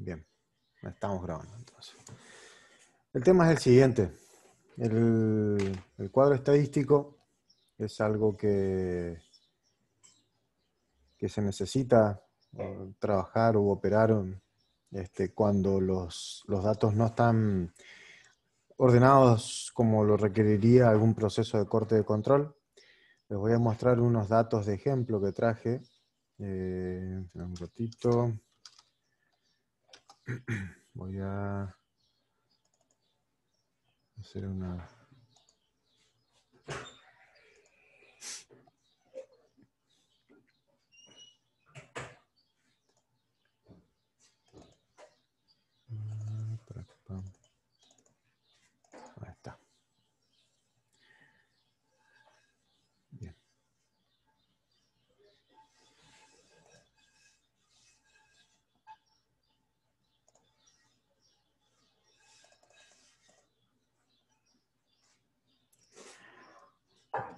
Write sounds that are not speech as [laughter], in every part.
Bien, estamos grabando entonces. El tema es el siguiente. El, cuadro estadístico es algo que, que se necesita eh, trabajar u operar este, cuando los, datos no están ordenados como lo requeriría algún proceso de corte de control. Les voy a mostrar unos datos de ejemplo que traje. Eh, un ratito. [clears throat] Voy a hacer una... Mm, Para,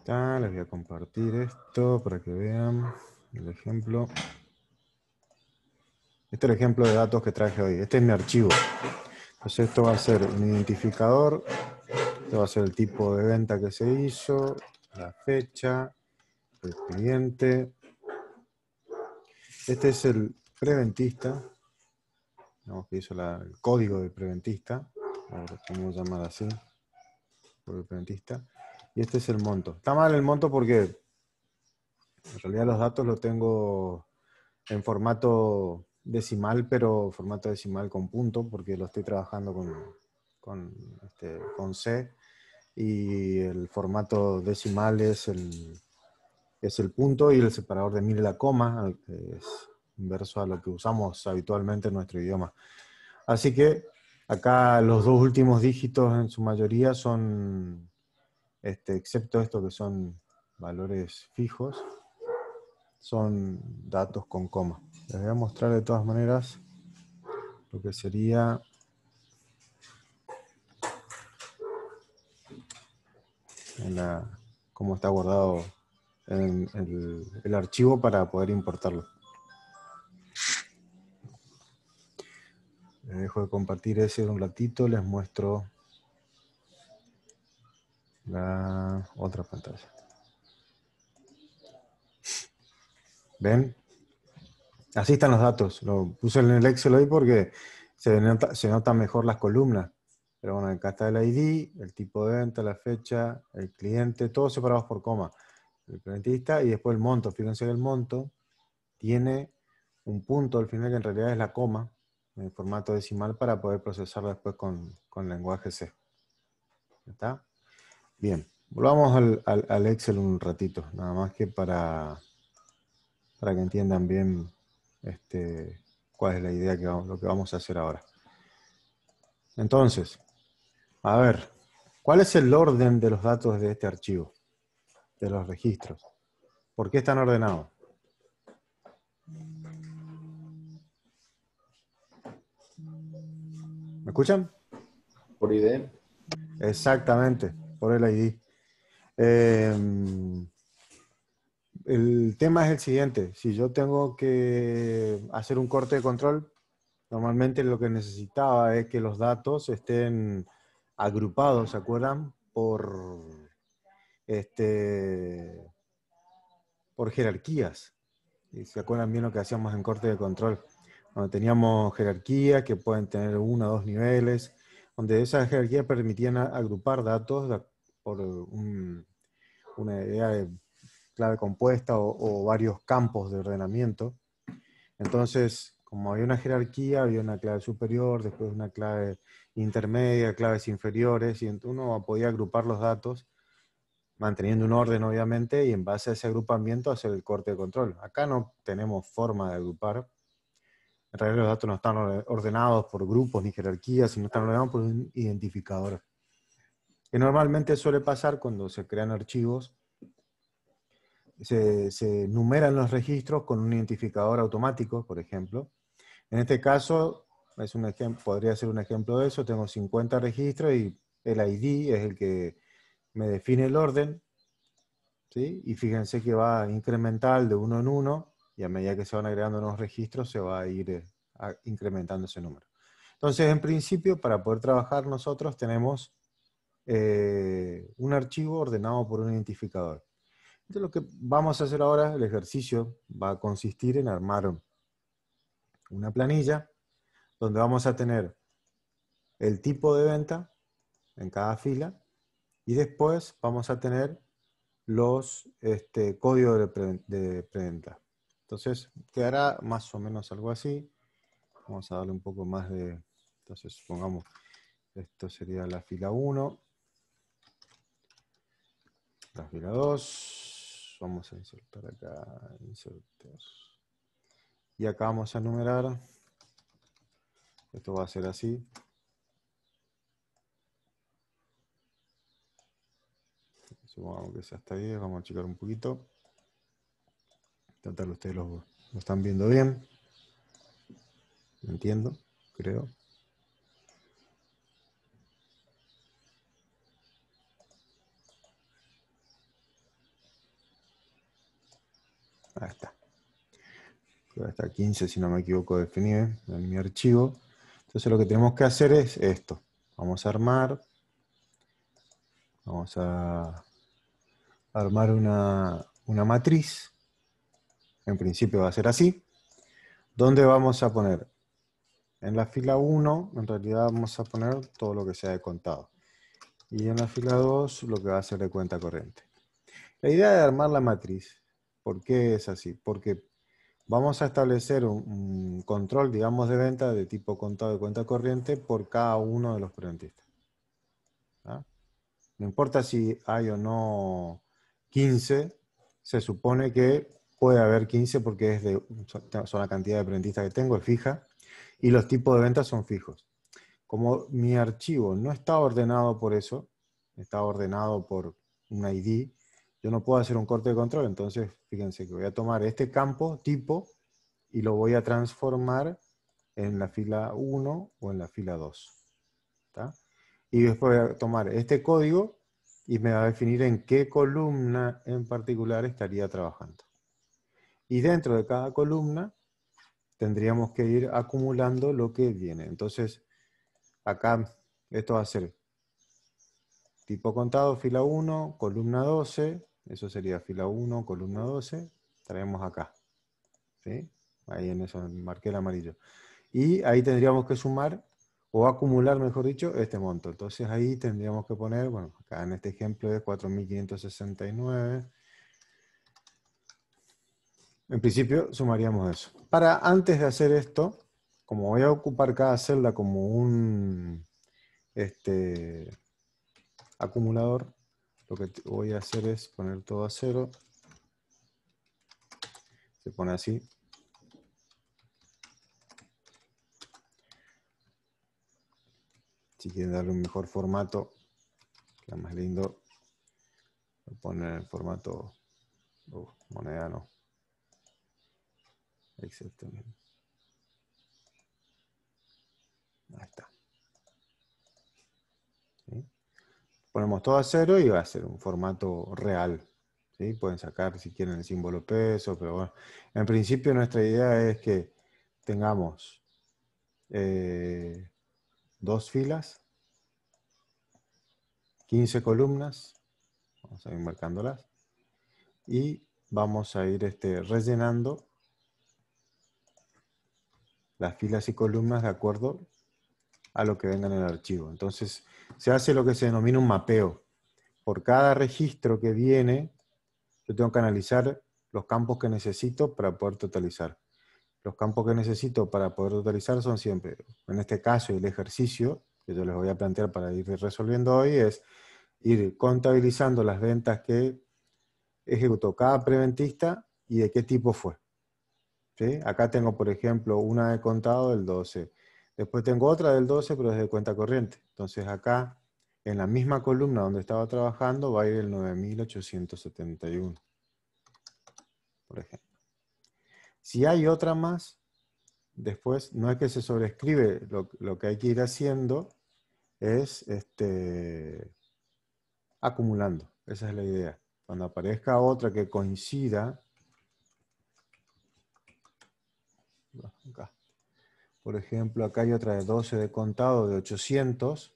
les voy a compartir esto para que vean el ejemplo. Este es el ejemplo de datos que traje hoy. Este es mi archivo. Entonces esto va a ser mi identificador, esto va a ser el tipo de venta que se hizo, la fecha, el cliente. Este es el preventista, Vamos que hizo el código del preventista, a ver llamar así, por el preventista y este es el monto. Está mal el monto porque en realidad los datos los tengo en formato decimal, pero formato decimal con punto, porque lo estoy trabajando con, con, este, con C y el formato decimal es el, es el punto y el separador de mil la coma, que es inverso a lo que usamos habitualmente en nuestro idioma. Así que acá los dos últimos dígitos en su mayoría son este, excepto esto que son valores fijos, son datos con coma. Les voy a mostrar de todas maneras lo que sería cómo está guardado en el, el archivo para poder importarlo. Les dejo de compartir ese un ratito, les muestro la otra pantalla. ¿Ven? Así están los datos. Lo puse en el Excel hoy porque se, se notan mejor las columnas. Pero bueno, acá está el ID, el tipo de venta, la fecha, el cliente, todos separados por coma. El está y después el monto. Fíjense que el monto tiene un punto al final que en realidad es la coma en formato decimal para poder procesarlo después con, con lenguaje C. ¿Está? Bien, volvamos al, al, Excel un ratito, nada más que para, para que entiendan bien este, cuál es la idea que vamos, lo que vamos a hacer ahora. Entonces, a ver, ¿cuál es el orden de los datos de este archivo? De los registros. ¿Por qué están ordenados? ¿Me escuchan? Por ID. Exactamente por el ID. Em, el tema es el siguiente. Si yo tengo que hacer un corte de control, normalmente lo que necesitaba es que los datos estén agrupados, ¿se acuerdan? Por, este, por jerarquías. ¿Se acuerdan bien lo que hacíamos en corte de control? Donde teníamos jerarquía, que pueden tener uno o dos niveles, donde esa jerarquía permitían agrupar datos ¿de acuerdo? por eh, una idea de clave compuesta o, o, varios campos de ordenamiento. Entonces, como había una jerarquía, había una clave superior, después una clave intermedia, claves inferiores, y uno podía agrupar los datos manteniendo un orden, obviamente, y en base a ese agrupamiento hacer el corte de control. Acá no tenemos forma de agrupar. En realidad los datos no están ordenados por grupos ni jerarquías, sino están ordenados por un identificador que normalmente suele pasar cuando se crean archivos, se, numeran los registros con un identificador automático, por ejemplo. En este caso, es un ejemplo, podría ser un ejemplo de eso, tengo 50 registros y el ID es el que me define el orden, ¿sí? y fíjense que va incremental de uno en uno, y a medida que se van agregando nuevos registros se va a ir eh, incrementando ese número. Entonces, en principio, para poder trabajar nosotros tenemos eh, un archivo ordenado por un identificador. Entonces lo que vamos a hacer ahora, el ejercicio, va a consistir en armar una planilla donde vamos a tener el tipo de venta en cada fila y después vamos a tener los este, códigos de, venta. preventa. Entonces quedará más o menos algo así. Vamos a darle un poco más de... Entonces supongamos, esto sería la fila 1. La fila 2. Vamos a insertar acá. Insertar. Y acá vamos a numerar. Esto va a ser así. Supongamos que sea hasta 10. Vamos a checar un poquito. Tratar ustedes lo, lo están viendo bien. Entiendo, creo. Ahí está. está 15, si no me equivoco, definido en mi archivo. Entonces lo que tenemos que hacer es esto. Vamos a armar. Vamos a armar una, matriz. En principio va a ser así. ¿Dónde vamos a poner en la fila 1, en realidad vamos a poner todo lo que sea de contado. Y en la fila 2, lo que va a ser de cuenta corriente. La idea de armar la matriz ¿Por qué es así? Porque vamos a establecer un, control, digamos, de venta de tipo contado de cuenta corriente por cada uno de los preventistas. ¿ah? No importa si hay o no 15, se supone que puede haber 15 porque es de, son la cantidad de preventistas que tengo, es fija, y los tipos de ventas son fijos. Como mi archivo no está ordenado por eso, está ordenado por un ID, yo no puedo hacer un corte de control, entonces fíjense que voy a tomar este campo tipo y lo voy a transformar en la fila 1 o en la fila 2. Y después voy a tomar este código y me va a definir en qué columna en particular estaría trabajando. Y dentro de cada columna tendríamos que ir acumulando lo que viene. Entonces, acá esto va a ser tipo contado, fila 1, columna 12, eso sería fila 1, columna 12, traemos acá. ¿Sí? Ahí en eso marqué el amarillo. Y ahí tendríamos que sumar o acumular, mejor dicho, este monto. Entonces ahí tendríamos que poner, bueno, acá en este ejemplo es 4.569. En principio sumaríamos eso. Para antes de hacer esto, como voy a ocupar cada celda como un este, acumulador, lo que voy a hacer es poner todo a cero. Se pone así. Si quieren darle un mejor formato, la más lindo, lo ponen en el formato monedano. Uh, moneda, no. Exactamente. ponemos todo a cero y va a ser un formato real. Pueden sacar si quieren el símbolo peso, pero bueno. En principio nuestra idea es que tengamos eh, dos filas, 15 columnas, vamos a ir marcándolas, y vamos a ir este, rellenando las filas y columnas de acuerdo a lo que venga en el archivo. Entonces, se hace lo que se denomina un mapeo. Por cada registro que viene, yo tengo que analizar los campos que necesito para poder totalizar. Los campos que necesito para poder totalizar son siempre, en este caso, el ejercicio que yo les voy a plantear para ir resolviendo hoy es ir contabilizando las ventas que ejecutó cada preventista y de qué tipo fue. Acá tengo, por ejemplo, una de contado del 12, Después tengo otra del 12, pero es de cuenta corriente. Entonces acá, en la misma columna donde estaba trabajando, va a ir el 9871. Por ejemplo. Si hay otra más, después no es que se sobrescribe, lo, que hay que ir haciendo es este, acumulando. Esa es la idea. Cuando aparezca otra que coincida, acá por ejemplo, acá hay otra de 12 de contado de 800.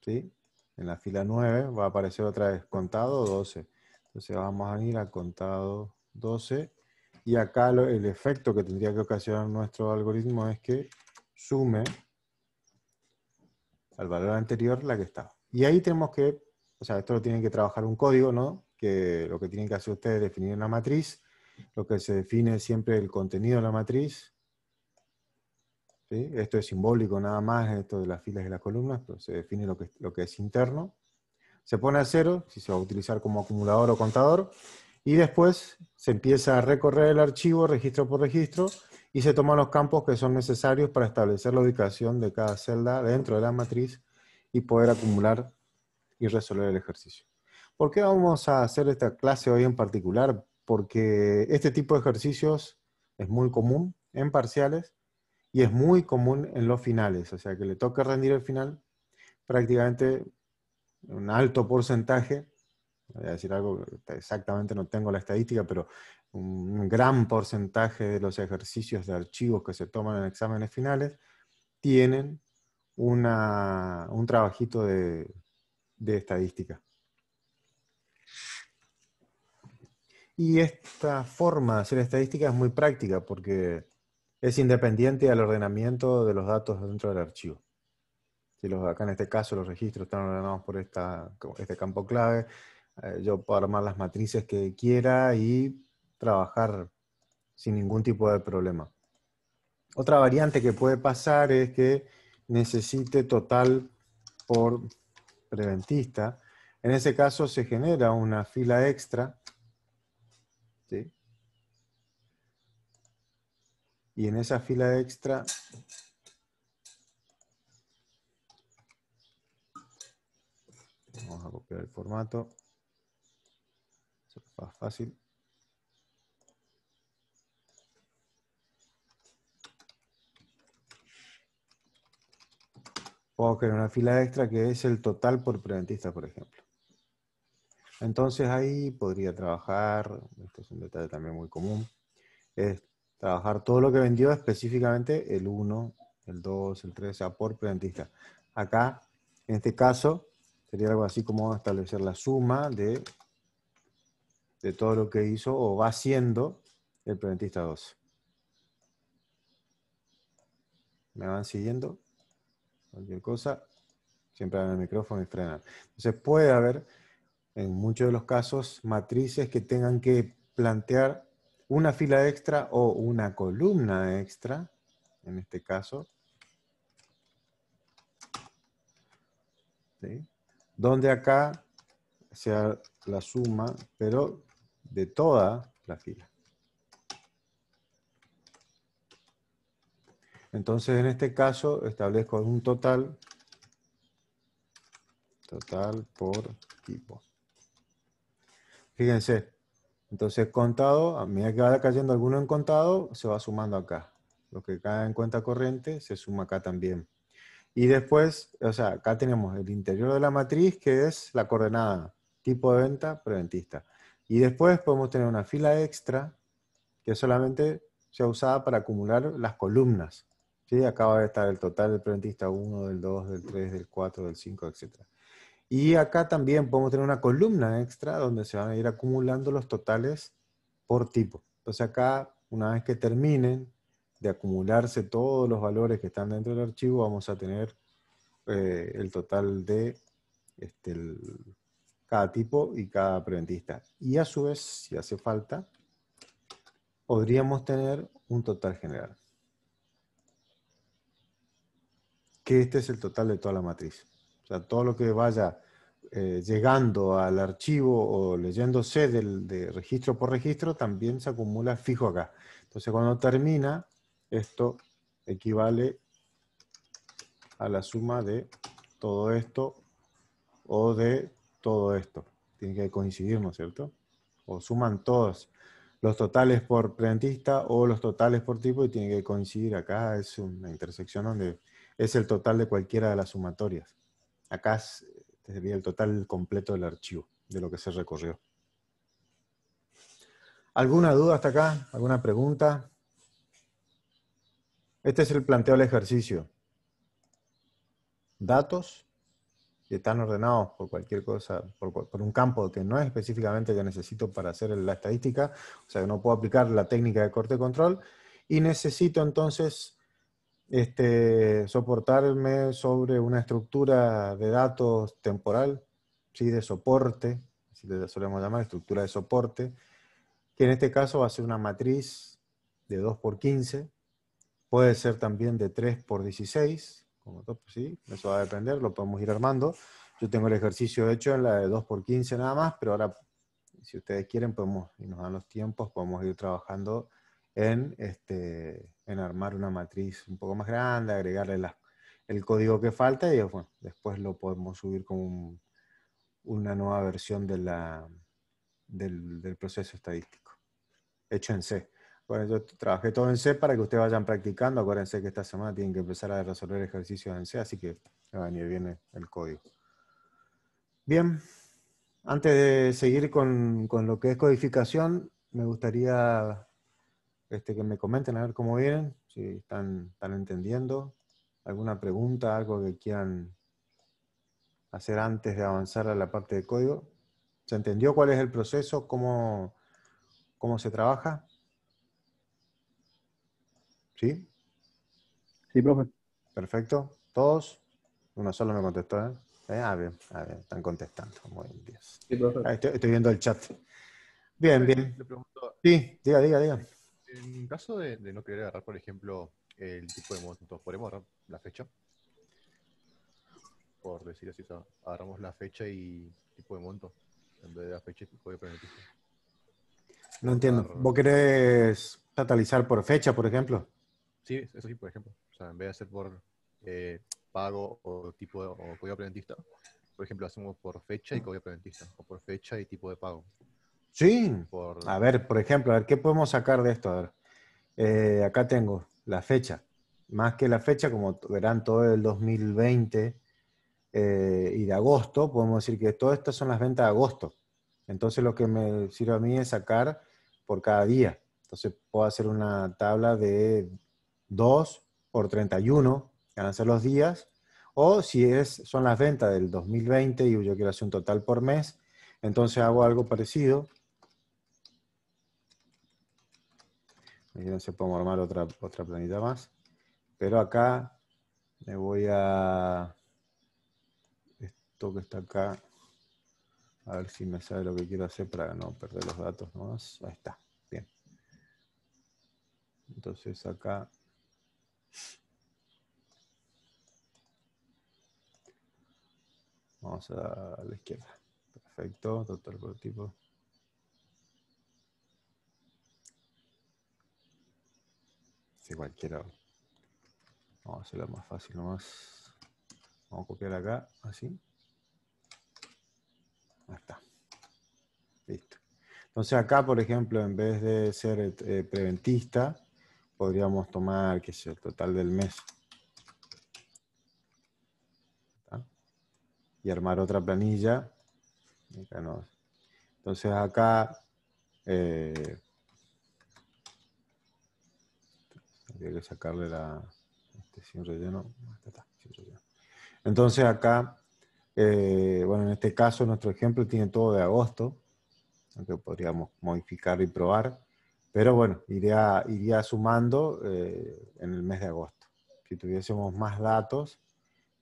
¿sí? En la fila 9 va a aparecer otra vez contado 12. Entonces vamos a ir a contado 12. Y acá el efecto que tendría que ocasionar nuestro algoritmo es que sume al valor anterior la que estaba. Y ahí tenemos que, o sea, esto lo tienen que trabajar un código, ¿no? Que lo que tienen que hacer ustedes es definir una matriz, lo que se define siempre el contenido de la matriz, esto es simbólico nada más, esto de las filas y las columnas, pero se define lo que, lo que es interno. Se pone a cero, si se va a utilizar como acumulador o contador, y después se empieza a recorrer el archivo registro por registro y se toman los campos que son necesarios para establecer la ubicación de cada celda dentro de la matriz y poder acumular y resolver el ejercicio. ¿Por qué vamos a hacer esta clase hoy en particular? Porque este tipo de ejercicios es muy común en parciales y es muy común en los finales, o sea que le toca rendir el final prácticamente un alto porcentaje, voy a decir algo, exactamente no tengo la estadística, pero un gran porcentaje de los ejercicios de archivos que se toman en exámenes finales tienen un trabajito de, de estadística. Y esta forma de hacer estadística es muy práctica porque es independiente al ordenamiento de los datos dentro del archivo. Si los, acá en este caso los registros están ordenados por esta, este campo clave, eh, yo puedo armar las matrices que quiera y trabajar sin ningún tipo de problema. Otra variante que puede pasar es que necesite total por preventista. En ese caso se genera una fila extra Y en esa fila extra vamos a copiar el formato. es más fácil. Puedo crear una fila extra que es el total por preventista, por ejemplo. Entonces ahí podría trabajar, esto es un detalle también muy común, es trabajar todo lo que vendió específicamente el 1, el 2, el 3, o sea, por preventista. Acá, en este caso, sería algo así como establecer la suma de, de todo lo que hizo o va haciendo el preventista 2. ¿Me van siguiendo? Cualquier cosa, siempre en el micrófono y frenan. Entonces puede haber, en muchos de los casos, matrices que tengan que plantear una fila extra o una columna extra, en este caso, donde acá sea la suma, pero de toda la fila. Entonces, en este caso, establezco un total, total por tipo. Fíjense, entonces, contado, a medida que va cayendo alguno en contado, se va sumando acá. Lo que cae en cuenta corriente se suma acá también. Y después, o sea, acá tenemos el interior de la matriz, que es la coordenada, tipo de venta, preventista. Y después podemos tener una fila extra, que solamente se usaba para acumular las columnas. ¿Sí? Acá va a estar el total del preventista 1, del 2, del 3, del 4, del 5, etcétera. Y acá también podemos tener una columna extra donde se van a ir acumulando los totales por tipo. Entonces acá, una vez que terminen de acumularse todos los valores que están dentro del archivo, vamos a tener eh, el total de este, cada tipo y cada preventista. Y a su vez, si hace falta, podríamos tener un total general. Que este es el total de toda la matriz. O sea, todo lo que vaya eh, llegando al archivo o leyéndose de registro por registro también se acumula fijo acá. Entonces cuando termina, esto equivale a la suma de todo esto o de todo esto. Tiene que coincidir, ¿no es cierto? O suman todos los totales por plantista o los totales por tipo y tiene que coincidir acá. Es una intersección donde es el total de cualquiera de las sumatorias. Acá sería el total completo del archivo, de lo que se recorrió. ¿Alguna duda hasta acá? ¿Alguna pregunta? Este es el planteo del ejercicio. Datos que están ordenados por cualquier cosa, por, por, un campo que no es específicamente que necesito para hacer la estadística, o sea que no puedo aplicar la técnica de corte control, y necesito entonces este, soportarme sobre una estructura de datos temporal, ¿sí? de soporte, así le solemos llamar estructura de soporte, que en este caso va a ser una matriz de 2 por 15, puede ser también de 3 por 16, como todo, ¿sí? eso va a depender, lo podemos ir armando. Yo tengo el ejercicio hecho en la de 2 por 15 nada más, pero ahora, si ustedes quieren, podemos, y nos dan los tiempos, podemos ir trabajando en, este, en armar una matriz un poco más grande, agregarle el código que falta y después lo podemos subir como una nueva versión del, proceso estadístico, hecho en C. Bueno, yo trabajé todo en C para que ustedes vayan practicando. Acuérdense que esta semana tienen que empezar a resolver ejercicios en C, así que va viene el código. Bien, antes de seguir con, con lo que es codificación, me gustaría este, que me comenten a ver cómo vienen, si están, entendiendo, alguna pregunta, algo que quieran hacer antes de avanzar a la parte de código. ¿Se entendió cuál es el proceso? ¿Cómo, cómo se trabaja? ¿Sí? Sí, profe. Perfecto. ¿Todos? Uno solo me contestó, ¿eh? ¿Eh? Ah, ah, bien, están contestando. Muy bien. Sí, profe. Ah, estoy, viendo el chat. Bien, bien. sí, diga, diga, diga. En caso de, no querer agarrar, por ejemplo, el tipo de monto, ¿podemos agarrar la fecha? Por decir así, agarramos la fecha y tipo de monto, en vez de la fecha y No entiendo. ¿Vos querés totalizar por fecha, por ejemplo? Sí, eso sí, por ejemplo. O sea, en vez de hacer por eh, pago o tipo de, o código preventista, por ejemplo, hacemos por fecha y ah. código preventista, o por fecha y tipo de pago. Sí. A ver, por ejemplo, a ver, ¿qué podemos sacar de esto? Eh, acá tengo la fecha. Más que la fecha, como verán, todo el 2020 eh, y de agosto, podemos decir que todas estas son las ventas de agosto. Entonces lo que me sirve a mí es sacar por cada día. Entonces puedo hacer una tabla de 2 por 31, van a ser los días. O si es, son las ventas del 2020 y yo quiero hacer un total por mes, entonces hago algo parecido. no se puede armar otra, otra planita más. Pero acá me voy a... Esto que está acá. A ver si me sabe lo que quiero hacer para no perder los datos nomás. Ahí está. Bien. Entonces acá... Vamos a la izquierda. Perfecto. Doctor por Este, cualquiera. Vamos a hacerlo más fácil nomás. Vamos a copiar acá, así. Ahí está. Listo. Entonces acá, por ejemplo, en vez de ser eh, preventista, podríamos tomar, que sé, el total del mes. Y armar otra planilla. Entonces acá, eh, sacarle la este, ah, relleno. Entonces acá, eh, bueno, en este caso nuestro ejemplo tiene todo de agosto, aunque podríamos modificar y probar, pero bueno, iría, iría sumando eh, en el mes de agosto. Si tuviésemos más datos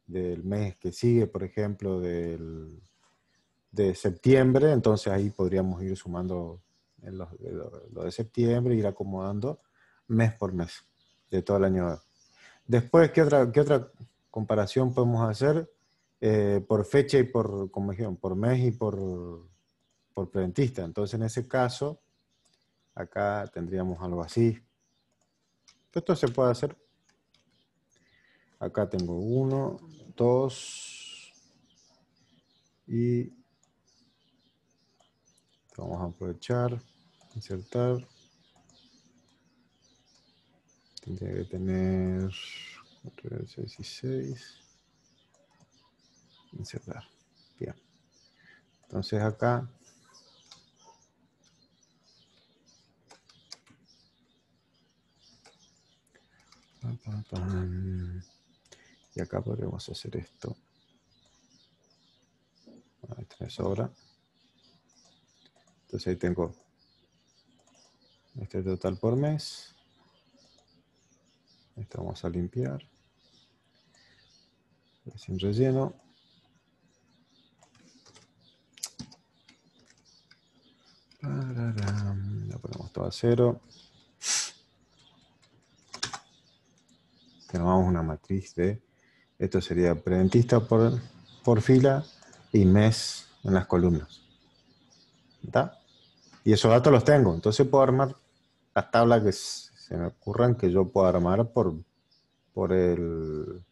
del mes que sigue, por ejemplo, del, de septiembre, entonces ahí podríamos ir sumando de septiembre, ir acomodando mes por mes de todo el año. Después, ¿qué otra, otra comparación podemos hacer eh, por fecha y por, como por mes y por, por preventista? Entonces, en ese caso, acá tendríamos algo así. Esto se puede hacer. Acá tengo uno, dos y vamos a aprovechar, insertar. Tendría tener 16. insertar Bien. Entonces acá Y acá podemos hacer esto. Esta es Entonces ahí tengo este total por mes. Esto vamos a limpiar. Sin relleno. La ponemos todo a cero. Tenemos una matriz de, esto sería preventista por, por fila y mes en las columnas. ¿Está? Y esos datos los tengo, entonces puedo armar las tablas que se me ocurran que yo pueda armar por, por el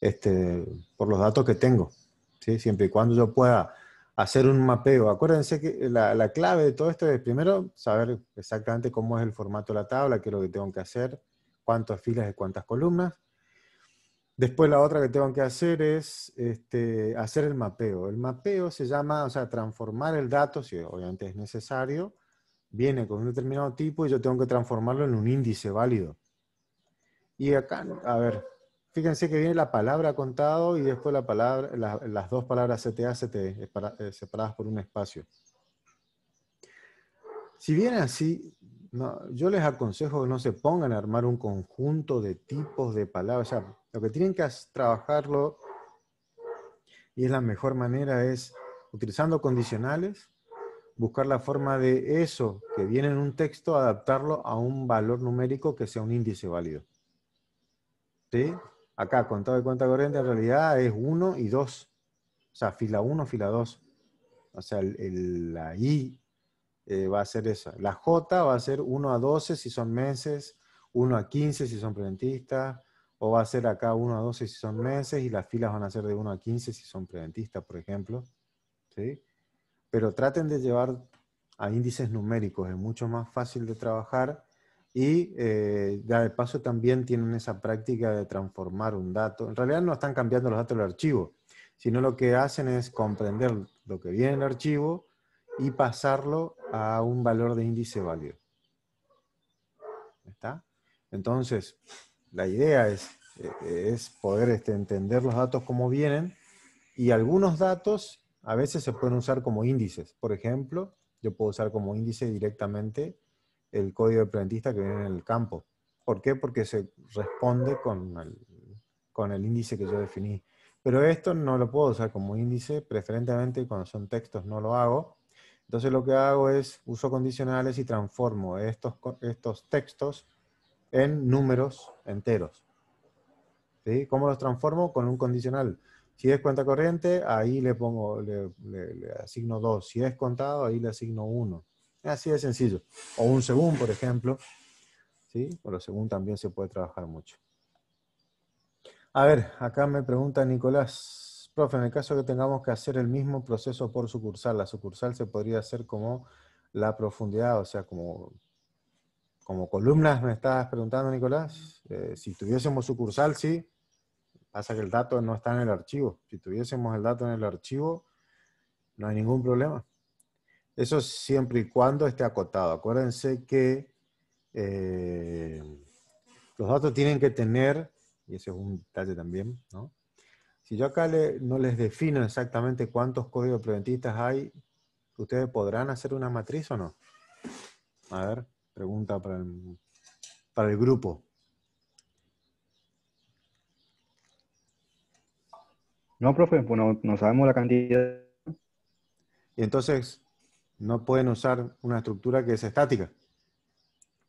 este, por los datos que tengo. ¿sí? Siempre y cuando yo pueda hacer un mapeo. Acuérdense que la, clave de todo esto es primero saber exactamente cómo es el formato de la tabla, qué es lo que tengo que hacer, cuántas filas y cuántas columnas. Después la otra que tengo que hacer es este, hacer el mapeo. El mapeo se llama, o sea, transformar el dato, si obviamente es necesario, viene con un determinado tipo y yo tengo que transformarlo en un índice válido. Y acá, a ver, fíjense que viene la palabra contado y después la palabra, las dos palabras CTA, eh, eh, separadas por un espacio. Si viene así, yo les aconsejo que no se pongan a armar un conjunto de tipos de palabras. O sea, lo que tienen que trabajarlo, y es la mejor manera, es utilizando condicionales, buscar la forma de eso que viene en un texto, adaptarlo a un valor numérico que sea un índice válido. ¿Sí? Acá, contado de cuenta corriente, en realidad es 1 y 2. O sea, fila 1, fila 2. O sea, el, la I eh, va a ser esa. La J va a ser 1 a 12 si son meses, 1 a 15 si son preventistas, o va a ser acá 1 a 12 si son meses, y las filas van a ser de 1 a 15 si son preventistas, por ejemplo. ¿Sí? pero traten de llevar a índices numéricos, es mucho más fácil de trabajar y eh, de paso también tienen esa práctica de transformar un dato. En realidad no están cambiando los datos del archivo, sino lo que hacen es comprender lo que viene en el archivo y pasarlo a un valor de índice válido. ¿Está? Entonces, la idea es, eh, es poder este, entender los datos como vienen y algunos datos a veces se pueden usar como índices. Por ejemplo, yo puedo usar como índice directamente el código de plantista que viene en el campo. ¿Por qué? Porque se responde con el, índice que yo definí. Pero esto no lo puedo usar como índice, preferentemente cuando son textos no lo hago. Entonces lo que hago es uso condicionales y transformo estos, textos en números enteros. ¿Cómo los transformo? Con un condicional. Si es cuenta corriente, ahí le pongo, le, asigno 2. Si es contado, ahí le asigno 1. Así de sencillo. O un según, por ejemplo. ¿Sí? lo según también se puede trabajar mucho. A ver, acá me pregunta Nicolás. Profe, en el caso que tengamos que hacer el mismo proceso por sucursal, la sucursal se podría hacer como la profundidad, o sea, como, como columnas, me estás preguntando, Nicolás. Eh, si tuviésemos sucursal, sí, Pasa que el dato no está en el archivo. Si tuviésemos el dato en el archivo, no hay ningún problema. Eso siempre y cuando esté acotado. Acuérdense que eh, los datos tienen que tener, y ese es un detalle también, ¿no? Si yo acá no les defino exactamente cuántos códigos preventistas hay, ¿ustedes podrán hacer una matriz o no? A ver, pregunta para el grupo. No, profe, pues no, sabemos la cantidad. Y entonces, no pueden usar una estructura que es estática.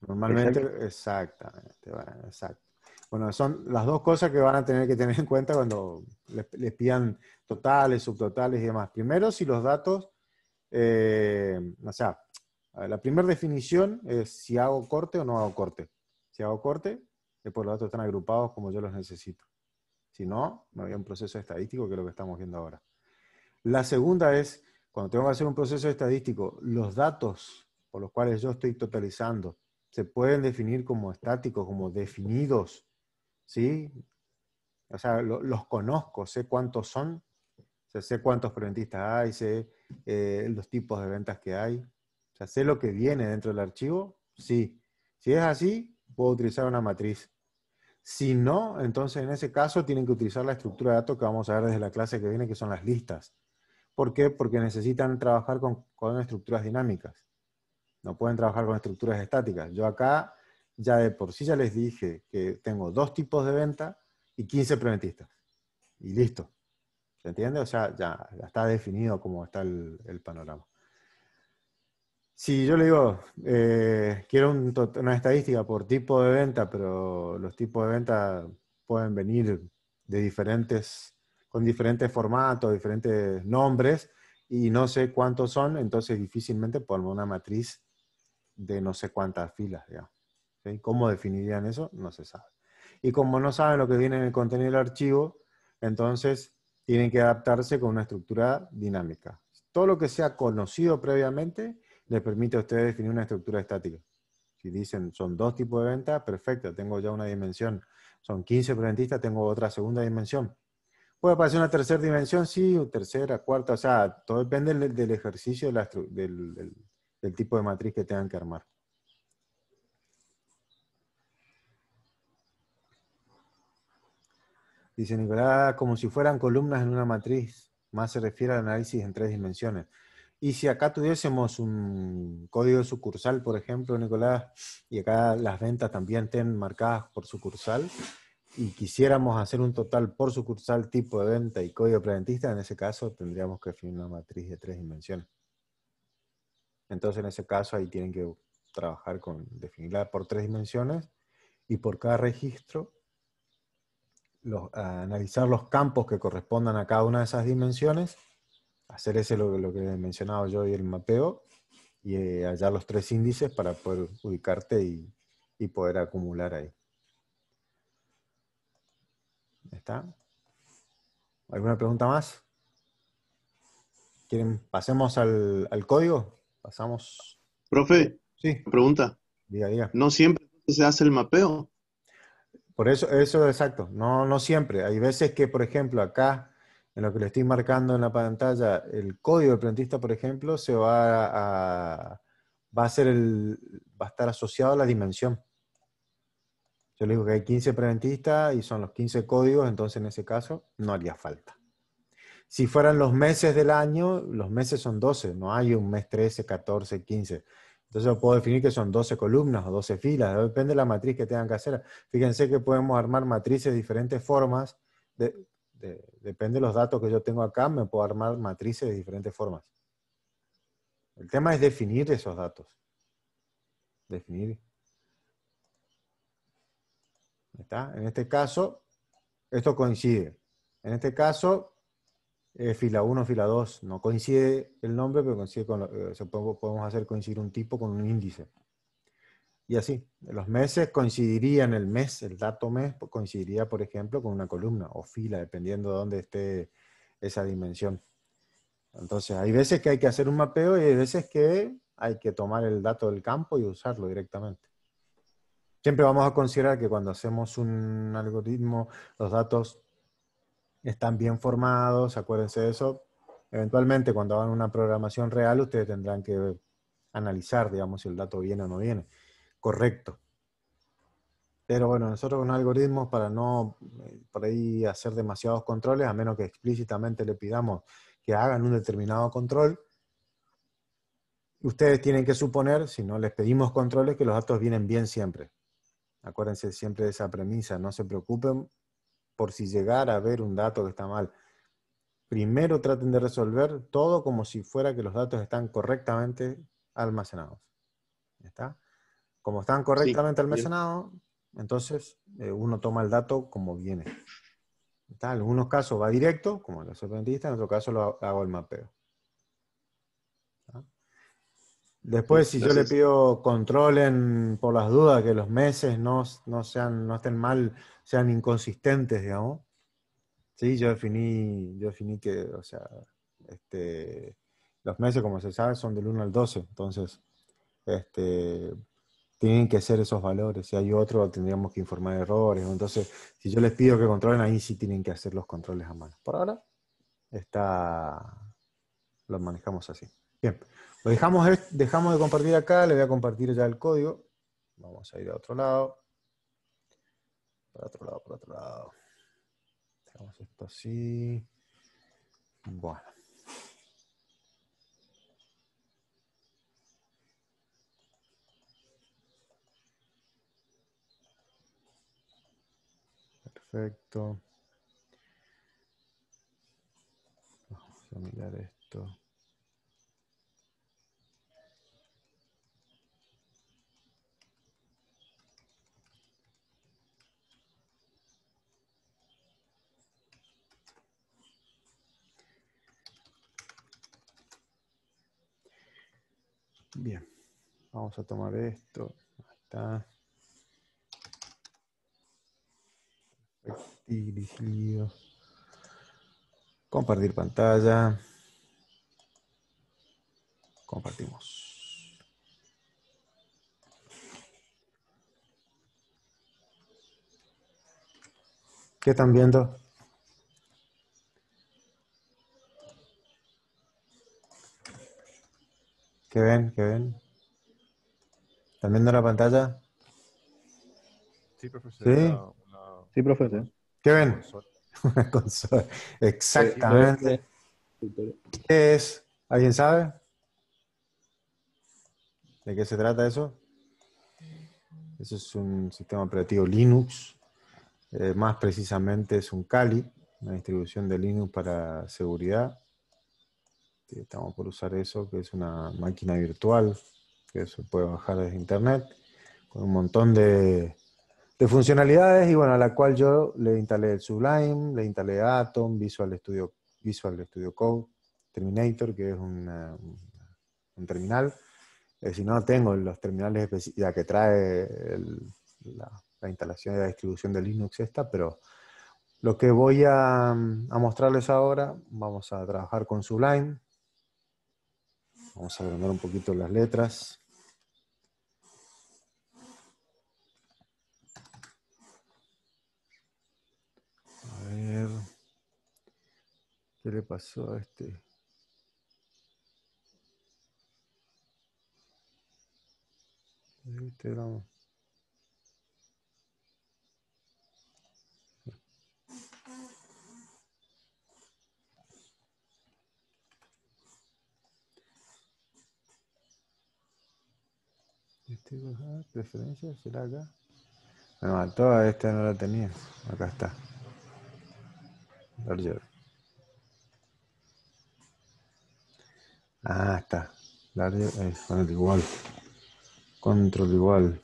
Normalmente, exactamente, bueno, exacto. Bueno, son las dos cosas que van a tener que tener en cuenta cuando les, pidan totales, subtotales y demás. Primero, si los datos, eh, o sea, la primera definición es si hago corte o no hago corte. Si hago corte, después los datos están agrupados como yo los necesito. Si no, no había un proceso estadístico que es lo que estamos viendo ahora. La segunda es, cuando tengo que hacer un proceso estadístico, los datos por los cuales yo estoy totalizando se pueden definir como estáticos, como definidos, ¿sí? O sea, los conozco, sé cuántos son, sé cuántos preventistas hay, sé eh, los tipos de ventas que hay, o sé lo que viene dentro del archivo, sí. Si es así, puedo utilizar una matriz si no, entonces en ese caso tienen que utilizar la estructura de datos que vamos a ver desde la clase que viene, que son las listas. ¿Por qué? Porque necesitan trabajar con, estructuras dinámicas. No pueden trabajar con estructuras estáticas. Yo acá ya de por sí ya les dije que tengo dos tipos de venta y 15 preventistas. Y listo. ¿Se entiende? O sea, ya, está definido cómo está el panorama. Si yo le digo, eh, quiero una estadística por tipo de venta, pero los tipos de venta pueden venir de diferentes, con diferentes formatos, diferentes nombres, y no sé cuántos son, entonces difícilmente pongo una matriz de no sé cuántas filas, ¿Cómo definirían eso? No se sabe. Y como no saben lo que viene en el contenido del archivo, entonces tienen que adaptarse con una estructura dinámica. Todo lo que sea conocido previamente les permite a ustedes definir una estructura estática. Si dicen, son dos tipos de ventas, perfecto, tengo ya una dimensión. Son 15 preventistas, tengo otra segunda dimensión. ¿Puede aparecer una tercera dimensión? Sí, o tercera, cuarta, o sea, todo depende del, ejercicio, del, del tipo de matriz que tengan que armar. Dice Nicolás, como si fueran columnas en una matriz, más se refiere al análisis en tres dimensiones. Y si acá tuviésemos un código sucursal, por ejemplo, Nicolás, y acá las ventas también estén marcadas por sucursal, y quisiéramos hacer un total por sucursal, tipo de venta y código preventista, en ese caso tendríamos que definir una matriz de tres dimensiones. Entonces, en ese caso, ahí tienen que trabajar con definirla por tres dimensiones y por cada registro analizar los campos que correspondan a cada una de esas dimensiones hacer ese lo, que he mencionado yo y el mapeo y eh, hallar los tres índices para poder ubicarte y, poder acumular ahí. ¿Está? ¿Alguna pregunta más? ¿Quieren? ¿Pasemos al, código? Pasamos. Profe, sí. pregunta. Diga, diga. ¿No siempre se hace el mapeo? Por eso, eso es exacto. No, no siempre. Hay veces que, por ejemplo, acá en lo que le estoy marcando en la pantalla el código de plantista, por ejemplo, se va a, va a ser el, va a estar asociado a la dimensión. Yo le digo que hay 15 preventistas y son los 15 códigos, entonces en ese caso no haría falta. Si fueran los meses del año, los meses son 12, no hay un mes 13, 14, 15. Entonces yo puedo definir que son 12 columnas o 12 filas, depende de la matriz que tengan que hacer. Fíjense que podemos armar matrices de diferentes formas, de, este, depende de los datos que yo tengo acá, me puedo armar matrices de diferentes formas. El tema es definir esos datos. Definir. ¿Está? En este caso, esto coincide. En este caso, fila 1, fila 2, no coincide el nombre, pero coincide eh, podemos hacer coincidir un tipo con un índice y así. Los meses coincidirían, el mes, el dato mes, pues, coincidiría, por ejemplo, con una columna o fila, dependiendo de dónde esté esa dimensión. Entonces, hay veces que hay que hacer un mapeo y hay veces que hay que tomar el dato del campo y usarlo directamente. Siempre vamos a considerar que cuando hacemos un algoritmo, los datos están bien formados, acuérdense de eso. Eventualmente, cuando hagan una programación real, ustedes tendrán que analizar, digamos, si el dato viene o no viene correcto. Pero bueno, nosotros con algoritmos para no eh, por ahí hacer demasiados controles, a menos que explícitamente le pidamos que hagan un determinado control, ustedes tienen que suponer, si no les pedimos controles, que los datos vienen bien siempre. Acuérdense siempre de esa premisa, no se preocupen por si llegara a ver un dato que está mal. Primero traten de resolver todo como si fuera que los datos están correctamente almacenados. ¿Está? Como están correctamente almacenados, entonces eh, uno toma el dato como viene. En algunos casos va directo, como en la en otro caso lo hago el mapeo. ¿Ah? Después, si yo le pido controlen por las dudas, que los meses no, sean, no estén mal, sean inconsistentes, digamos. Sí, yo definí, yo definí que, o sea, este, los meses, como se sabe, son del 1 al 12. Entonces, este, tienen que hacer esos valores. Si hay otro, tendríamos que informar errores. Entonces, si yo les pido que controlen, ahí sí tienen que hacer los controles a mano. Por ahora, está, lo manejamos así. Bien, lo dejamos, dejamos de compartir acá, le voy a compartir ya el código. Vamos a ir a otro lado. Para otro lado, para otro lado. Dejamos esto así. Bueno. Perfecto. Vamos a mirar esto. Bien, vamos a tomar esto. está. Compartir pantalla. Compartimos. ¿Qué están viendo? ¿Qué ven? ¿Qué ven? ¿Están viendo la pantalla? Sí, profesor. ¿Sí? Sí, profesor. ¿Qué ven? [laughs] Exactamente. es? ¿Alguien sabe? ¿De qué se trata eso? Eso es un sistema operativo Linux. Eh, más precisamente es un Kali, una distribución de Linux para seguridad. Estamos por usar eso, que es una máquina virtual que se puede bajar desde internet con un montón de de funcionalidades y bueno, a la cual yo le instalé el Sublime, le instalé Atom, Visual Studio, Visual Studio Code, Terminator, que es un un terminal. Eh, si no, tengo los terminales ya que trae la, instalación y la distribución de Linux esta, pero lo que voy a, a mostrarles ahora, vamos a trabajar con Sublime. Vamos a agrandar un poquito las letras. ¿Qué le pasó a este? Este gramo. Este ah, preferencia, será acá. Bueno, toda esta no la tenía. Acá está. Ah, está. igual. Control igual.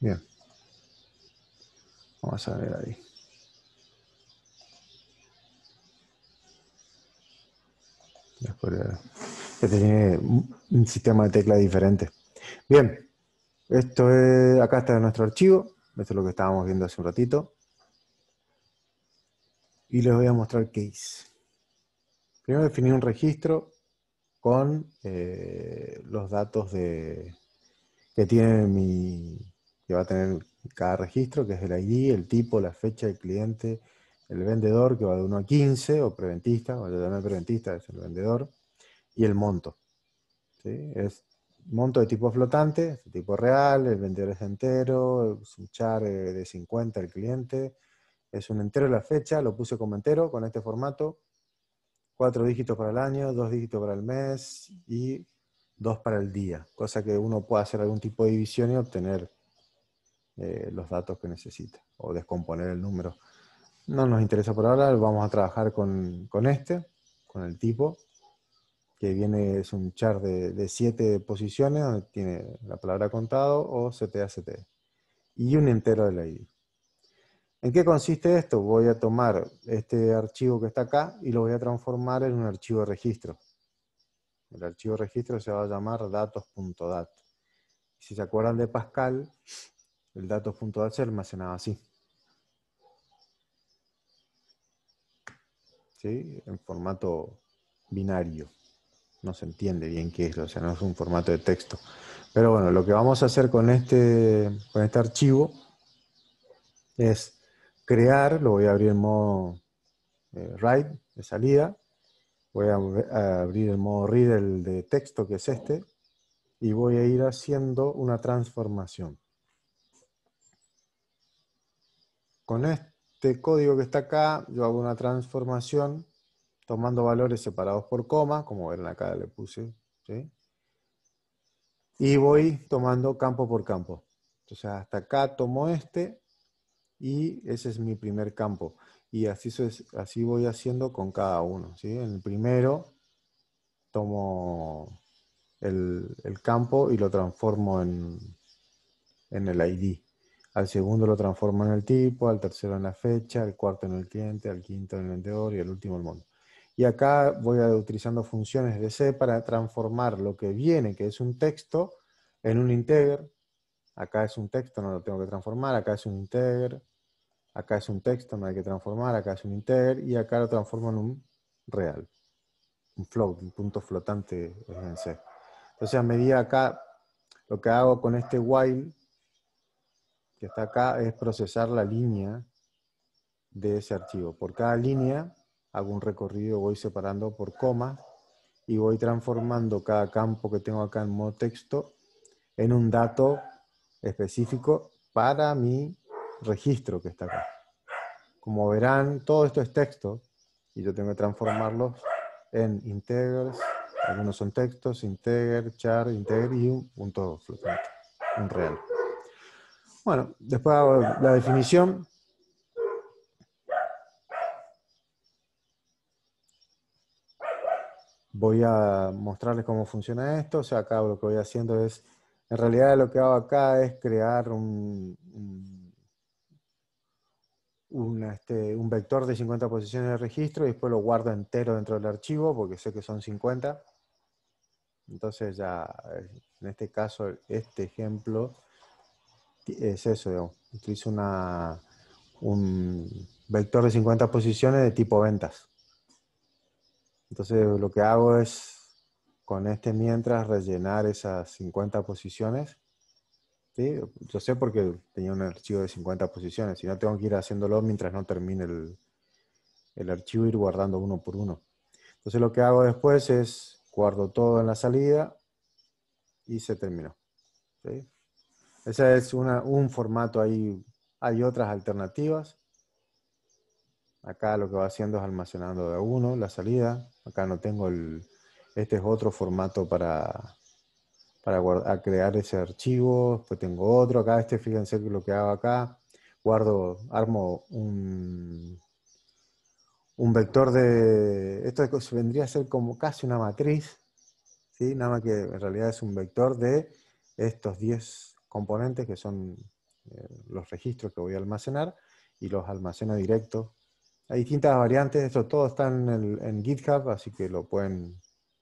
Bien. Vamos a ver ahí. Después, este tiene un sistema de teclas diferente. Bien. Esto es, acá está nuestro archivo, esto es lo que estábamos viendo hace un ratito. Y les voy a mostrar qué es. Primero definir un registro con eh, los datos de, que tiene mi, que va a tener cada registro, que es el ID, el tipo, la fecha, el cliente, el vendedor, que va de 1 a 15, o preventista, o yo preventista, es el vendedor, y el monto. ¿sí? Es monto de tipo flotante, tipo real, el vendedor es entero, un char eh, de 50 el cliente, es un entero la fecha, lo puse como entero con este formato, cuatro dígitos para el año, dos dígitos para el mes y dos para el día, cosa que uno puede hacer algún tipo de división y obtener eh, los datos que necesita o descomponer el número. No nos interesa por ahora, vamos a trabajar con, con este, con el tipo, que viene, es un char de, siete posiciones donde tiene la palabra contado o cta e. Y un entero de la ID. ¿En qué consiste esto? Voy a tomar este archivo que está acá y lo voy a transformar en un archivo de registro. El archivo de registro se va a llamar datos.dat. Si se acuerdan de Pascal, el datos.dat se almacenaba así. ¿Sí? En formato binario no se entiende bien qué es, o sea, no es un formato de texto. Pero bueno, lo que vamos a hacer con este, con este archivo es crear, lo voy a abrir en modo eh, write de salida, voy a, abrir el modo read el de texto que es este, y voy a ir haciendo una transformación. Con este código que está acá, yo hago una transformación tomando valores separados por coma, como ven acá le puse, Y voy tomando campo por campo. Entonces hasta acá tomo este y ese es mi primer campo. Y así, así voy haciendo con cada uno, En el primero tomo el, campo y lo transformo en, en el ID. Al segundo lo transformo en el tipo, al tercero en la fecha, al cuarto en el cliente, al quinto en el vendedor y al último el monto. Y acá voy utilizando funciones de C para transformar lo que viene, que es un texto, en un integer. Acá es un texto, no lo tengo que transformar. Acá es un integer. Acá es un texto, no hay que transformar. Acá es un integer. Y acá lo transformo en un real. Un float, un punto flotante en C. Entonces a medida acá, lo que hago con este while, que está acá, es procesar la línea de ese archivo. Por cada línea hago un recorrido, voy separando por coma y voy transformando cada campo que tengo acá en modo texto en un dato específico para mi registro que está acá. Como verán, todo esto es texto y yo tengo que transformarlos en integers, algunos son textos, integer, char, integer y un, punto flotante, un real. Bueno, después hago la definición voy a mostrarles cómo funciona esto. O sea, acá lo que voy haciendo es, en realidad lo que hago acá es crear un, un, este, vector de 50 posiciones de registro y después lo guardo entero dentro del archivo porque sé que son 50. Entonces ya, en este caso, este ejemplo es eso, utilizo una, un vector de 50 posiciones de tipo ventas. Entonces lo que hago es con este mientras rellenar esas 50 posiciones. ¿Sí? Yo sé porque tenía un archivo de 50 posiciones, si no tengo que ir haciéndolo mientras no termine el, archivo, ir guardando uno por uno. Entonces lo que hago después es guardo todo en la salida y se terminó. ¿Sí? Ese es una, un formato ahí. Hay otras alternativas. Acá lo que va haciendo es almacenando de uno la salida. Acá no tengo el... Este es otro formato para, para crear ese archivo. Pues tengo otro acá. Este, fíjense que lo que hago acá. Guardo, armo un, un vector de... Esto vendría a ser como casi una matriz. ¿sí? Nada más que en realidad es un vector de estos 10 componentes que son eh, los registros que voy a almacenar y los almacena directo hay distintas variantes, esto todo está en, GitHub, así que lo pueden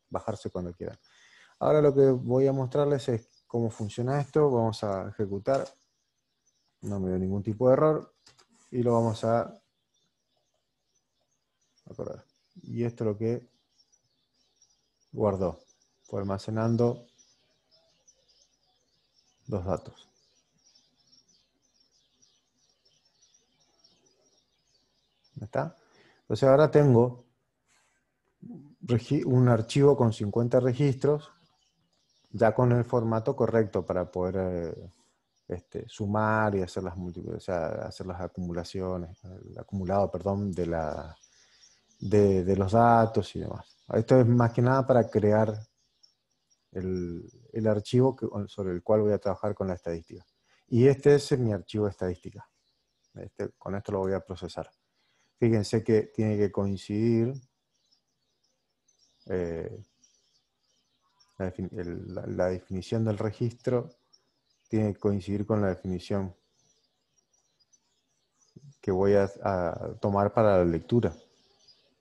bajarse cuando quieran. Ahora lo que voy a mostrarles es cómo funciona esto. Vamos a ejecutar. No me dio ningún tipo de error. Y lo vamos a acordar. Y esto es lo que guardó. Fue almacenando los datos. ¿Está? Entonces ahora tengo un archivo con 50 registros, ya con el formato correcto para poder eh, este, sumar y hacer las, o hacer las acumulaciones, el acumulado, perdón, de, los datos y demás. Esto es más que nada para crear el, archivo sobre el cual voy a trabajar con la estadística. Y este es mi archivo de estadística. Este, con esto lo voy a procesar. Fíjense que tiene que coincidir eh, la, definición del registro tiene que coincidir con la definición que voy a, a, tomar para la lectura.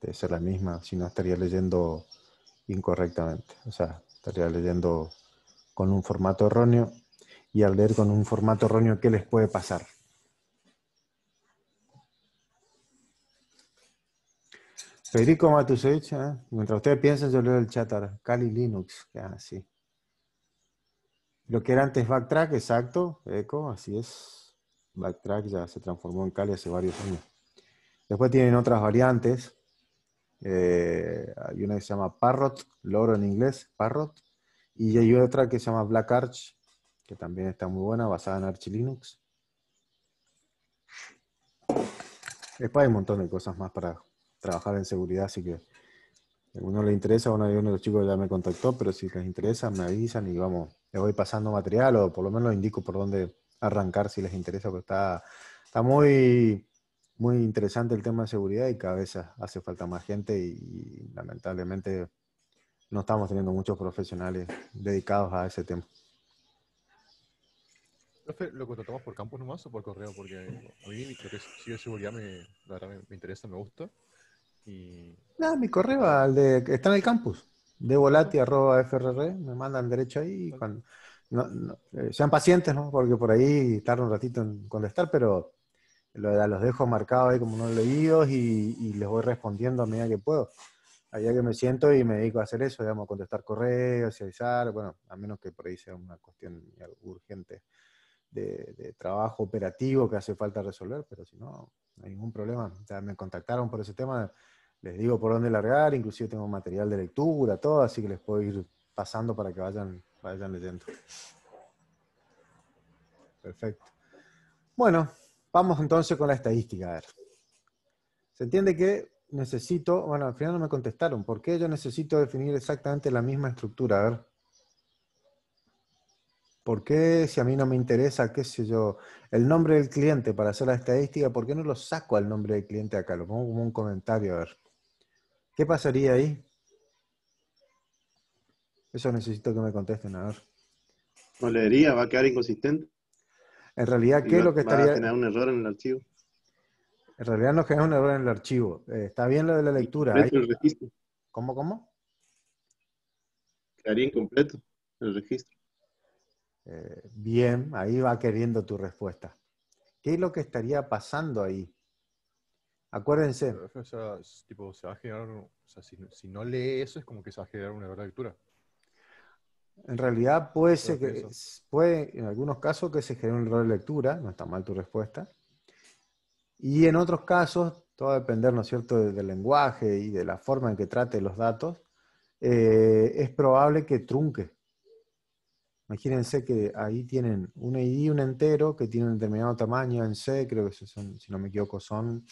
Debe ser la misma, si no estaría leyendo incorrectamente. O sea, estaría leyendo con un formato erróneo y al leer con un formato erróneo, ¿qué les puede pasar? Federico Matusevich, ¿eh? mientras ustedes piensan, yo leo el chat Cali Linux, así. Lo que era antes Backtrack, exacto, Eco, así es. Backtrack ya se transformó en Cali hace varios años. Después tienen otras variantes. Eh, hay una que se llama Parrot, loro en inglés, Parrot. Y hay otra que se llama Black Arch, que también está muy buena, basada en Arch Linux. Después hay un montón de cosas más para trabajar en seguridad, así que si a alguno le interesa, uno de, uno de los chicos ya me contactó, pero si les interesa, me avisan y vamos, les voy pasando material o por lo menos les indico por dónde arrancar si les interesa, porque está, está muy, muy interesante el tema de seguridad y cada vez hace falta más gente y, lamentablemente no estamos teniendo muchos profesionales dedicados a ese tema. ¿Lo contratamos por campus nomás o por correo? Porque a mí lo que es de me, me, interesa, me gusta. No, ah, mi correo al de, está en el campus, de volati arroba frr, me mandan derecho ahí. Cuando, no, eh, sean pacientes, ¿no? Porque por ahí tarda un ratito en contestar, pero los dejo marcados ahí como no leídos y, y les voy respondiendo a medida que puedo. Allá que me siento y me dedico a hacer eso, digamos, contestar correos y avisar, bueno, a menos que por ahí sea una cuestión urgente de trabajo operativo que hace falta resolver, pero si no, hay ningún problema. ya me contactaron por ese tema, les digo por dónde largar, inclusive tengo material de lectura, todo, así que les puedo ir pasando para que vayan, vayan leyendo. Perfecto. Bueno, vamos entonces con la estadística. A ver. Se entiende que necesito, bueno, al final no me contestaron, ¿por qué yo necesito definir exactamente la misma estructura? A ver. ¿Por qué si a mí no me interesa, qué sé yo, el nombre del cliente para hacer la estadística, ¿por qué no lo saco al nombre del cliente acá? Lo pongo como un comentario, a ver. ¿Qué pasaría ahí? Eso necesito que me contesten, a ver. ¿No leería? ¿Va a quedar inconsistente? En realidad, ¿qué es lo que estaría...? Va a generar un error en el archivo. En realidad no genera un error en el archivo. Eh, está bien lo de la lectura. ¿eh? ¿Cómo, cómo? Quedaría incompleto el registro. Eh, bien, ahí va queriendo tu respuesta. ¿Qué es lo que estaría pasando ahí? Acuérdense. se si, no lee eso, es como que se va a generar una de lectura. En realidad puede ser que, puede, en algunos casos que se genere un error de lectura, no está mal tu respuesta. Y en otros casos, todo va a depender, ¿no es cierto?, del lenguaje y de la forma en que trate los datos, eh, es probable que trunque Imagínense que ahí tienen un ID, un entero, que tiene un determinado tamaño en C, creo que son, si no me equivoco, son